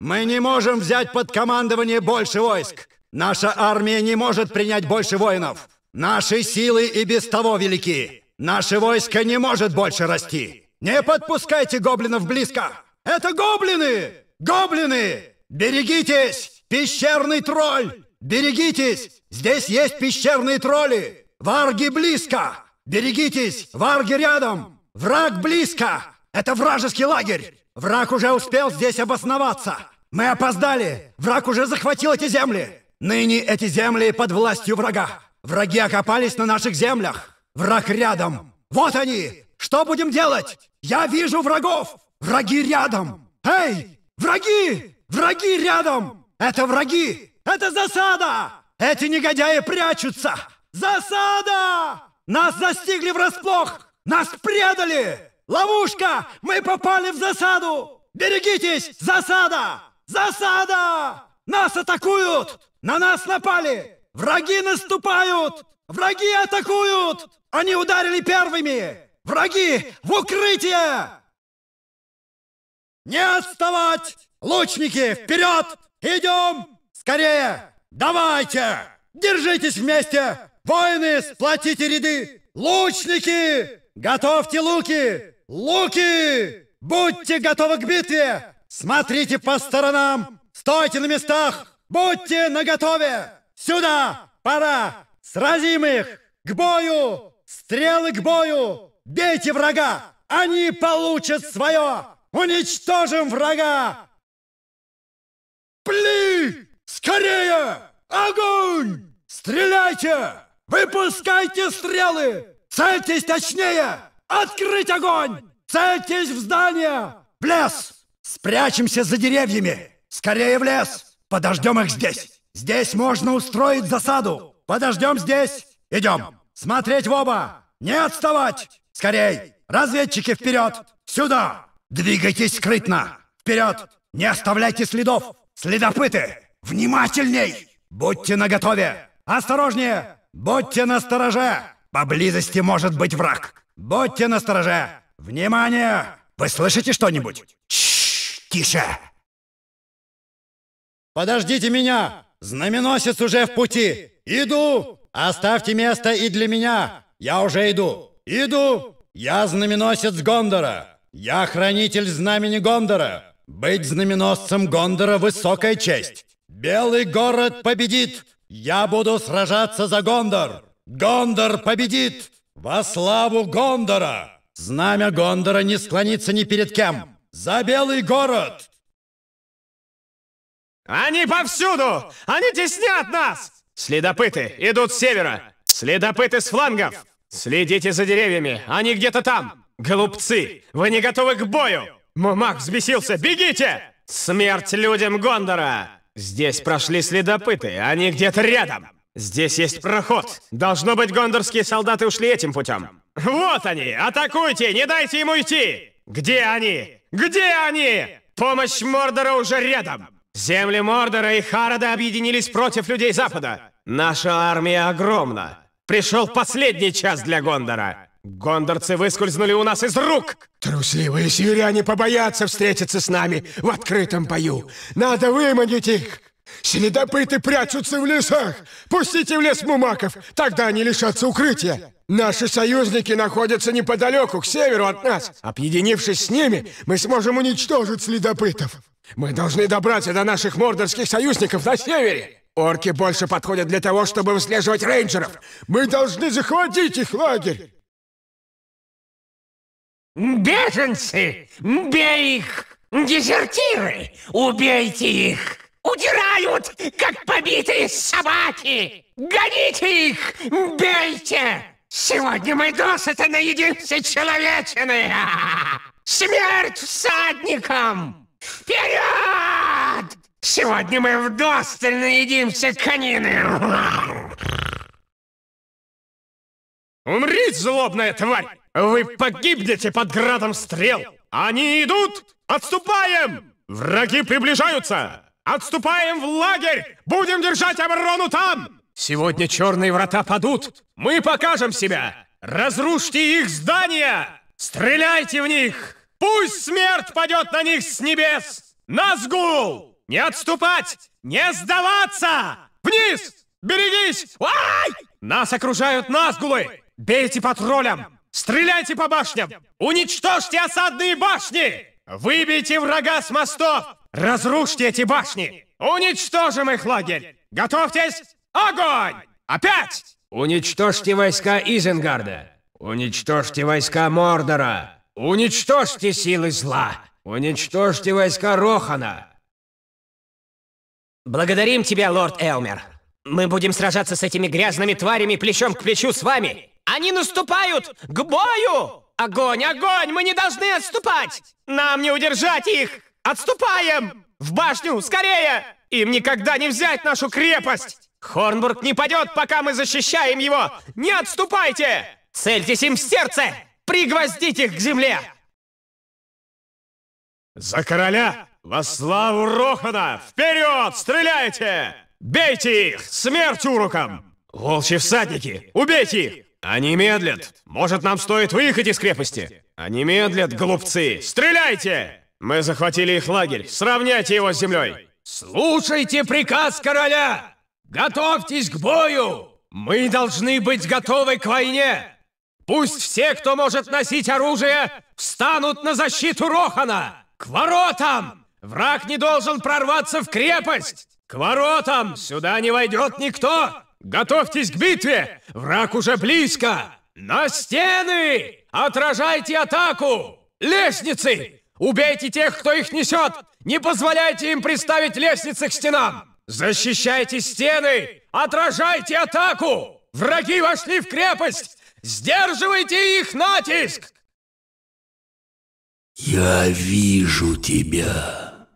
Мы не можем взять под командование больше войск. Наша армия не может принять больше воинов. Наши силы и без того велики. Наше войско не может больше расти. Не подпускайте гоблинов близко! Это гоблины! Гоблины! Берегитесь! Пещерный тролль! Берегитесь! Здесь есть пещерные тролли! Варги близко! Берегитесь! Варги рядом! Враг близко! Это вражеский лагерь! Враг уже успел здесь обосноваться! Мы опоздали! Враг уже захватил эти земли! Ныне эти земли под властью врага! Враги окопались на наших землях! Враг рядом! Вот они! Что будем делать? Я вижу врагов! Враги рядом! Эй! Враги! Враги рядом! Это враги! Это засада! Эти негодяи прячутся! Засада! Нас застигли врасплох! Нас предали! Ловушка! Мы попали в засаду! Берегитесь! Засада! Засада! Нас атакуют! На нас напали! Враги наступают! Враги атакуют! Они ударили первыми! Враги в укрытие! Не отставать! Лучники, вперед! Идем! Скорее! Давайте! Держитесь вместе! Воины, сплотите ряды! Лучники! Готовьте луки! Луки! Будьте готовы к битве! Смотрите по сторонам! Стойте на местах! Будьте наготове! Сюда! Пора! Сразим их! К бою! Стрелы к бою! Бейте врага! Они получат свое! Уничтожим врага! Пли! Скорее! Огонь! Стреляйте! Выпускайте стрелы! Цельтесь точнее! Открыть огонь! Цельтесь в здание! В лес! Спрячемся за деревьями! Скорее в лес! Подождем их здесь! Здесь можно устроить засаду! Подождем здесь! Идем! Смотреть в оба! Не отставать! Скорей! Разведчики вперед! Сюда! Двигайтесь скрытно! Вперед! Не оставляйте следов! Следопыты! Внимательней! Будьте наготове! Осторожнее! Будьте настороже! Поблизости может быть враг! Будьте настороже! Внимание! Вы слышите что-нибудь? Тише! Подождите меня! Знаменосец уже в пути! Иду! Оставьте место и для меня! Я уже иду! Иду! Я знаменосец Гондора! Я хранитель знамени Гондора. Быть знаменосцем Гондора — высокая честь. Белый город победит! Я буду сражаться за Гондор! Гондор победит! Во славу Гондора! Знамя Гондора не склонится ни перед кем! За Белый город! Они повсюду! Они теснят нас! Следопыты идут с севера! Следопыты с флангов! Следите за деревьями, они где-то там! «Голубцы, вы не готовы к бою! Мумак взбесился! Бегите! Смерть людям Гондора! Здесь прошли следопыты, они где-то рядом! Здесь есть проход! Должно быть, гондорские солдаты ушли этим путем! Вот они! Атакуйте! Не дайте им уйти! Где они? Где они? Помощь Мордора уже рядом! Земли Мордора и Харада объединились против людей Запада! Наша армия огромна! Пришел последний час для Гондора!» Гондорцы выскользнули у нас из рук! Трусливые северяне побоятся встретиться с нами в открытом бою. Надо выманить их! Следопыты прячутся в лесах! Пустите в лес мумаков, тогда они лишатся укрытия! Наши союзники находятся неподалеку, к северу от нас. Объединившись с ними, мы сможем уничтожить следопытов. Мы должны добраться до наших мордорских союзников на севере. Орки больше подходят для того, чтобы выслеживать рейнджеров. Мы должны захватить их лагерь. Беженцы! Бей их! Дезертиры! Убейте их! Удирают, как побитые собаки! Гоните их! Бейте! Сегодня мы досыта наедимся человечины! Смерть всадникам! Вперед! Сегодня мы вдосталь наедимся конины! Умри, злобная тварь! Вы погибнете под градом стрел! Они идут! Отступаем! Враги приближаются! Отступаем в лагерь! Будем держать оборону там! Сегодня черные врата падут! Мы покажем себя! Разрушьте их здания! Стреляйте в них! Пусть смерть падет на них с небес! Назгул! Не отступать! Не сдаваться! Вниз! Берегись! Ай! Нас окружают Назгулы! Бейте патрулям! Стреляйте по башням! Уничтожьте осадные башни! Выбейте врага с мостов! Разрушьте эти башни! Уничтожим их лагерь! Готовьтесь! Огонь! Опять! Уничтожьте войска Изенгарда! Уничтожьте войска Мордора! Уничтожьте силы зла! Уничтожьте войска Рохана! Благодарим тебя, лорд Элмер! Мы будем сражаться с этими грязными тварями плечом к плечу с вами! Они наступают! К бою! Огонь, огонь! Мы не должны отступать! Нам не удержать их! Отступаем! В башню, скорее! Им никогда не взять нашу крепость! Хорнбург не падет, пока мы защищаем его! Не отступайте! Цельтесь им в сердце! Пригвоздите их к земле! За короля! Во славу Рохана! Вперед! Стреляйте! Бейте их! Смерть урокам! Волчьи всадники! Убейте их! Они медлят! Может, нам стоит выехать из крепости? Они медлят, глупцы. Стреляйте! Мы захватили их лагерь! Сравняйте его с землей! Слушайте приказ короля! Готовьтесь к бою! Мы должны быть готовы к войне! Пусть все, кто может носить оружие, встанут на защиту Рохана! К воротам! Враг не должен прорваться в крепость! К воротам! Сюда не войдет никто! Готовьтесь к битве! Враг уже близко! На стены! Отражайте атаку! Лестницы! Убейте тех, кто их несет! Не позволяйте им приставить лестницы к стенам! Защищайте стены! Отражайте атаку! Враги вошли в крепость! Сдерживайте их натиск! Я вижу тебя.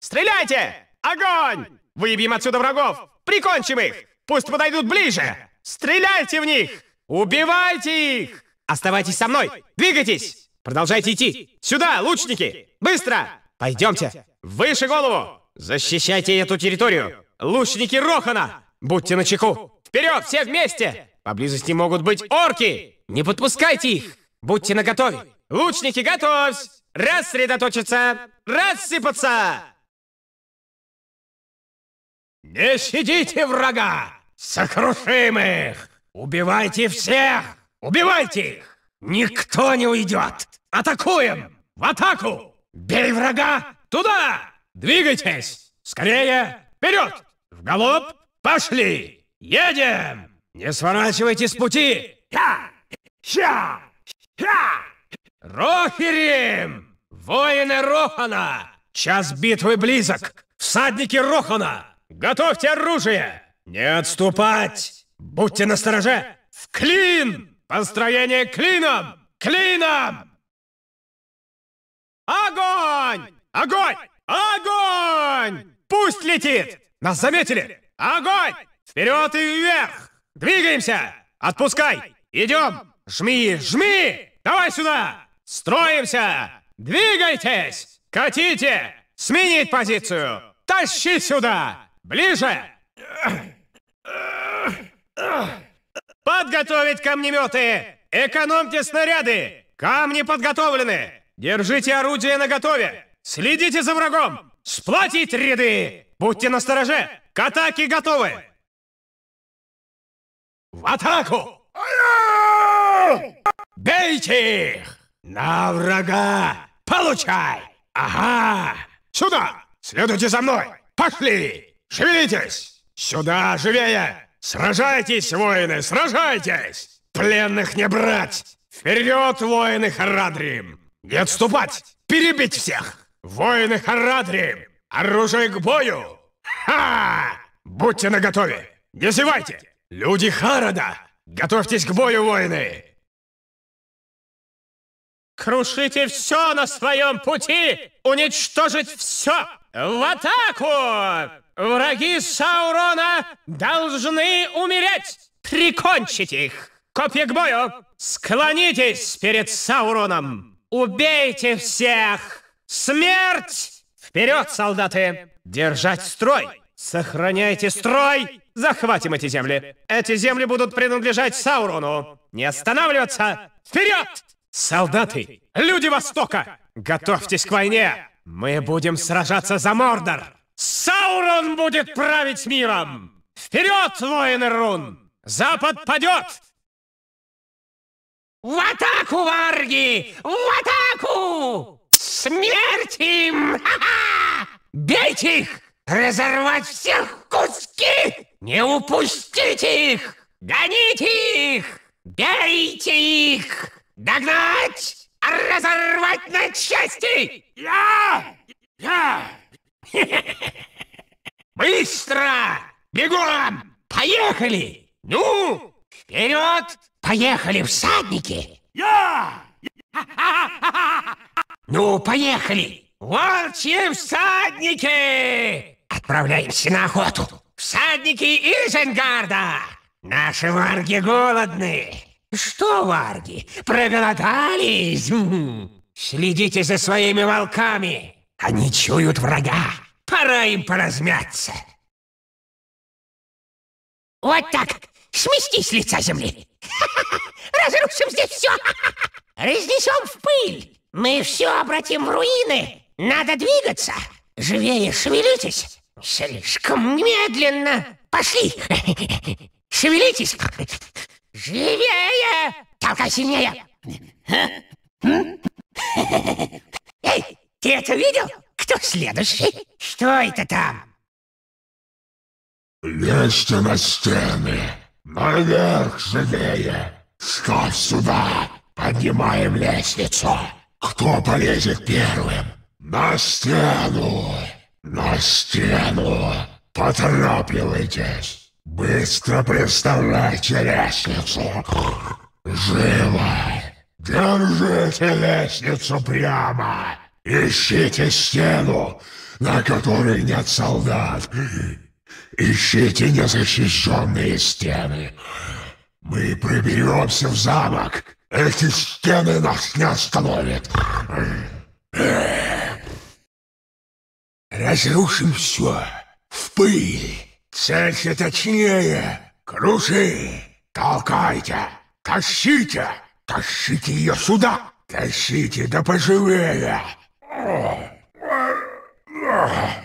Стреляйте! Огонь! Выбьем отсюда врагов! Прикончим их! Пусть подойдут ближе! Стреляйте в них! Убивайте их! Оставайтесь со мной! Двигайтесь! Продолжайте идти! Сюда, лучники! Быстро! Пойдемте! Выше голову! Защищайте эту территорию! Лучники Рохана! Будьте начеку! Вперед, все вместе! Поблизости могут быть орки! Не подпускайте их! Будьте наготове! Лучники, готовьсь! Рассредоточиться! Рассыпаться! Не щадите врага! Сокрушим их! Убивайте всех! Убивайте их! Никто не уйдет! Атакуем! В атаку! Бей врага! Туда! Двигайтесь! Скорее! Вперед! В галоп! Пошли! Едем! Не сворачивайте с пути! Ха! ха, Ха! Рохерим! Воины Рохана! Час битвы близок! Всадники Рохана! Готовьте оружие! Не отступать! Будьте настороже! В клин! Построение клином! Клином! Огонь! Огонь! Огонь! Пусть летит! Нас заметили! Огонь! Вперед и вверх! Двигаемся! Отпускай! Идем! Жми! Жми! Давай сюда! Строимся! Двигайтесь! Катите! Сменить позицию! Тащи сюда! Ближе! Подготовить камнеметы! Экономьте снаряды! Камни подготовлены! Держите орудие наготове! Следите за врагом! Сплотить ряды! Будьте настороже! К атаке готовы! В атаку! Бейте их! На врага! Получай! Ага! Сюда! Следуйте за мной! Пошли! Шевелитесь! Сюда, живее! Сражайтесь, воины, сражайтесь! Пленных не брать! Вперед, воины Харадрим! Не отступать! Перебить всех! Воины Харадрим! Оружие к бою! Ха! Будьте наготове! Не зевайте! Люди Харада! Готовьтесь к бою, воины! Крушите все на своем пути! Уничтожить все! В атаку! Враги Саурона должны умереть! Прикончить их! Копья к бою! Склонитесь перед Сауроном! Убейте всех! Смерть! Вперед, солдаты! Держать строй! Сохраняйте строй! Захватим эти земли! Эти земли будут принадлежать Саурону! Не останавливаться! Вперед! Солдаты! Люди Востока! Готовьтесь к войне! Мы будем сражаться за Мордор! Саурон будет править миром! Вперед, воины рун! Запад падет! В атаку, варги! В атаку! Смерть им! Бейте их! Разорвать всех куски! Не упустите их! Гоните их! Бейте их! Догнать! А разорвать на части! Я! Я! Быстро! Бегом! Поехали! Ну, вперед! Поехали, всадники! Я! Ну, поехали! Волчьи всадники! Отправляемся на охоту! Всадники Изенгарда! Наши варги голодны! Что, варги, проголодались? Следите за своими волками! Они чуют врага. Пора им поразмяться. Вот так. Сместись с лица земли. Разрушим здесь все. Разнесем в пыль. Мы все обратим в руины. Надо двигаться. Живее шевелитесь. Слишком медленно. Пошли. Шевелитесь. Живее. Толкай сильнее. Эй, ты это видел? Кто следующий? Что это там? Лезьте на стены. Наверх живее. Сков сюда. Поднимаем лестницу. Кто полезет первым? На стену. На стену. Поторопливайтесь! Быстро представляйте лестницу. Живо. Держите лестницу прямо. Ищите стену, на которой нет солдат. Ищите незащищенные стены. Мы проберемся в замок. Эти стены нас не остановят. Разрушим все. В пыль. Целься точнее. Круши. Толкайте. Тащите. Тащите ее сюда. Тащите да поживее.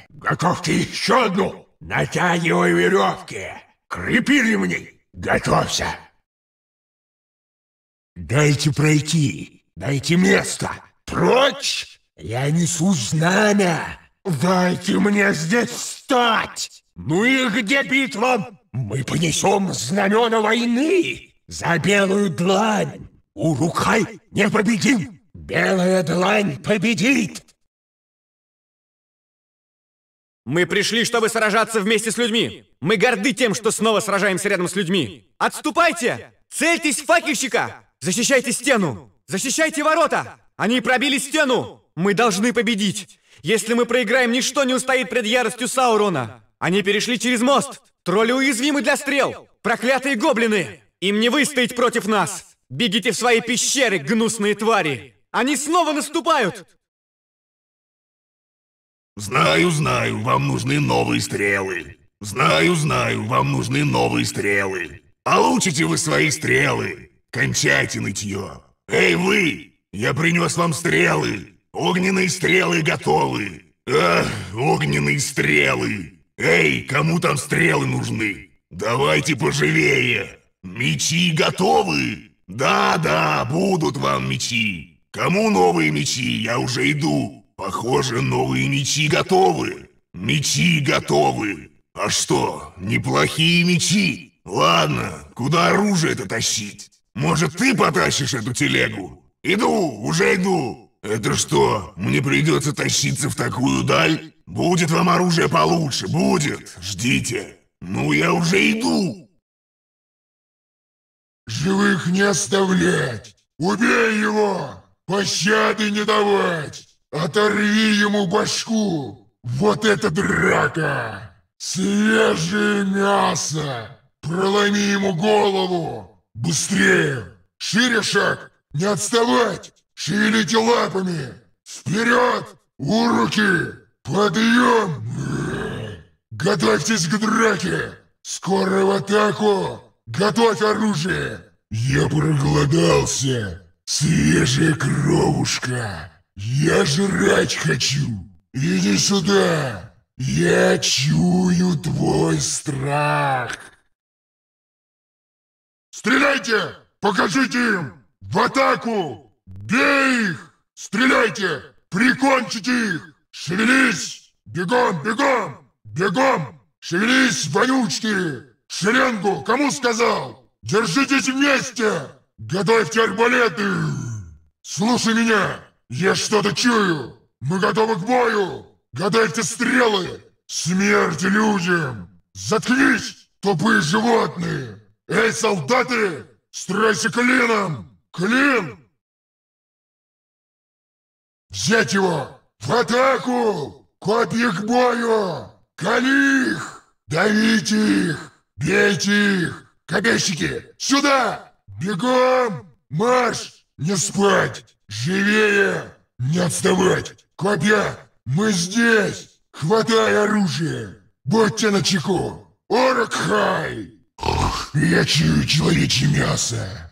Готовьте еще одну. Натягивай веревки. Крепи ремни. Готовься. Дайте пройти. Дайте место. Прочь! Я несу знамя. Дайте мне здесь встать. Ну и где битва? Мы понесем знамена войны за белую длань. Урукай непобедим. Белая длань победит! Мы пришли, чтобы сражаться вместе с людьми. Мы горды тем, что снова сражаемся рядом с людьми. Отступайте! Цельтесь в факельщика! Защищайте стену! Защищайте ворота! Они пробили стену! Мы должны победить! Если мы проиграем, ничто не устоит пред яростью Саурона! Они перешли через мост! Тролли уязвимы для стрел! Проклятые гоблины! Им не выстоять против нас! Бегите в свои пещеры, гнусные твари! Они снова наступают! Знаю, знаю, вам нужны новые стрелы. Знаю, знаю, вам нужны новые стрелы. Получите вы свои стрелы. Кончайте нытье. Эй, вы! Я принес вам стрелы. Огненные стрелы готовы. Ах, огненные стрелы. Эй, кому там стрелы нужны? Давайте поживее. Мечи готовы? Да-да, будут вам мечи. «Кому новые мечи? Я уже иду! Похоже, новые мечи готовы! Мечи готовы! А что, неплохие мечи? Ладно, куда оружие-то тащить? Может, ты потащишь эту телегу? Иду, уже иду! Это что, мне придется тащиться в такую даль? Будет вам оружие получше, будет! Ждите! Ну, я уже иду!» «Живых не оставлять! Убей его!» Пощады не давать! Оторви ему башку! Вот это драка! Свежее мясо! Проломи ему голову! Быстрее! Шире шаг! Не отставать! Шевелите лапами! Вперед! У руки! Подъем! Готовьтесь к драке! Скоро в атаку! Готовь оружие! Я проголодался! Свежая кровушка! Я жрать хочу! Иди сюда! Я чую твой страх!» «Стреляйте! Покажите им! В атаку! Бей их! Стреляйте! Прикончите их! Шевелись! Бегом, бегом! Бегом! Шевелись, вонючки! Шеренгу! Кому сказал? Держитесь вместе!» Готовьте арбалеты! Слушай меня! Я что-то чую! Мы готовы к бою! Готовьте стрелы! Смерть людям! Заткнись, тупые животные! Эй, солдаты! Стройся клином! Клин! Взять его! В атаку! Копья к бою! Кали Давите их! Бейте их! Копейщики, сюда! Бегом! Марш! Не спать! Живее! Не отставать! Копья! Мы здесь! Хватай оружие! Будьте начеку! Оракхай! Я чую человечье мясо!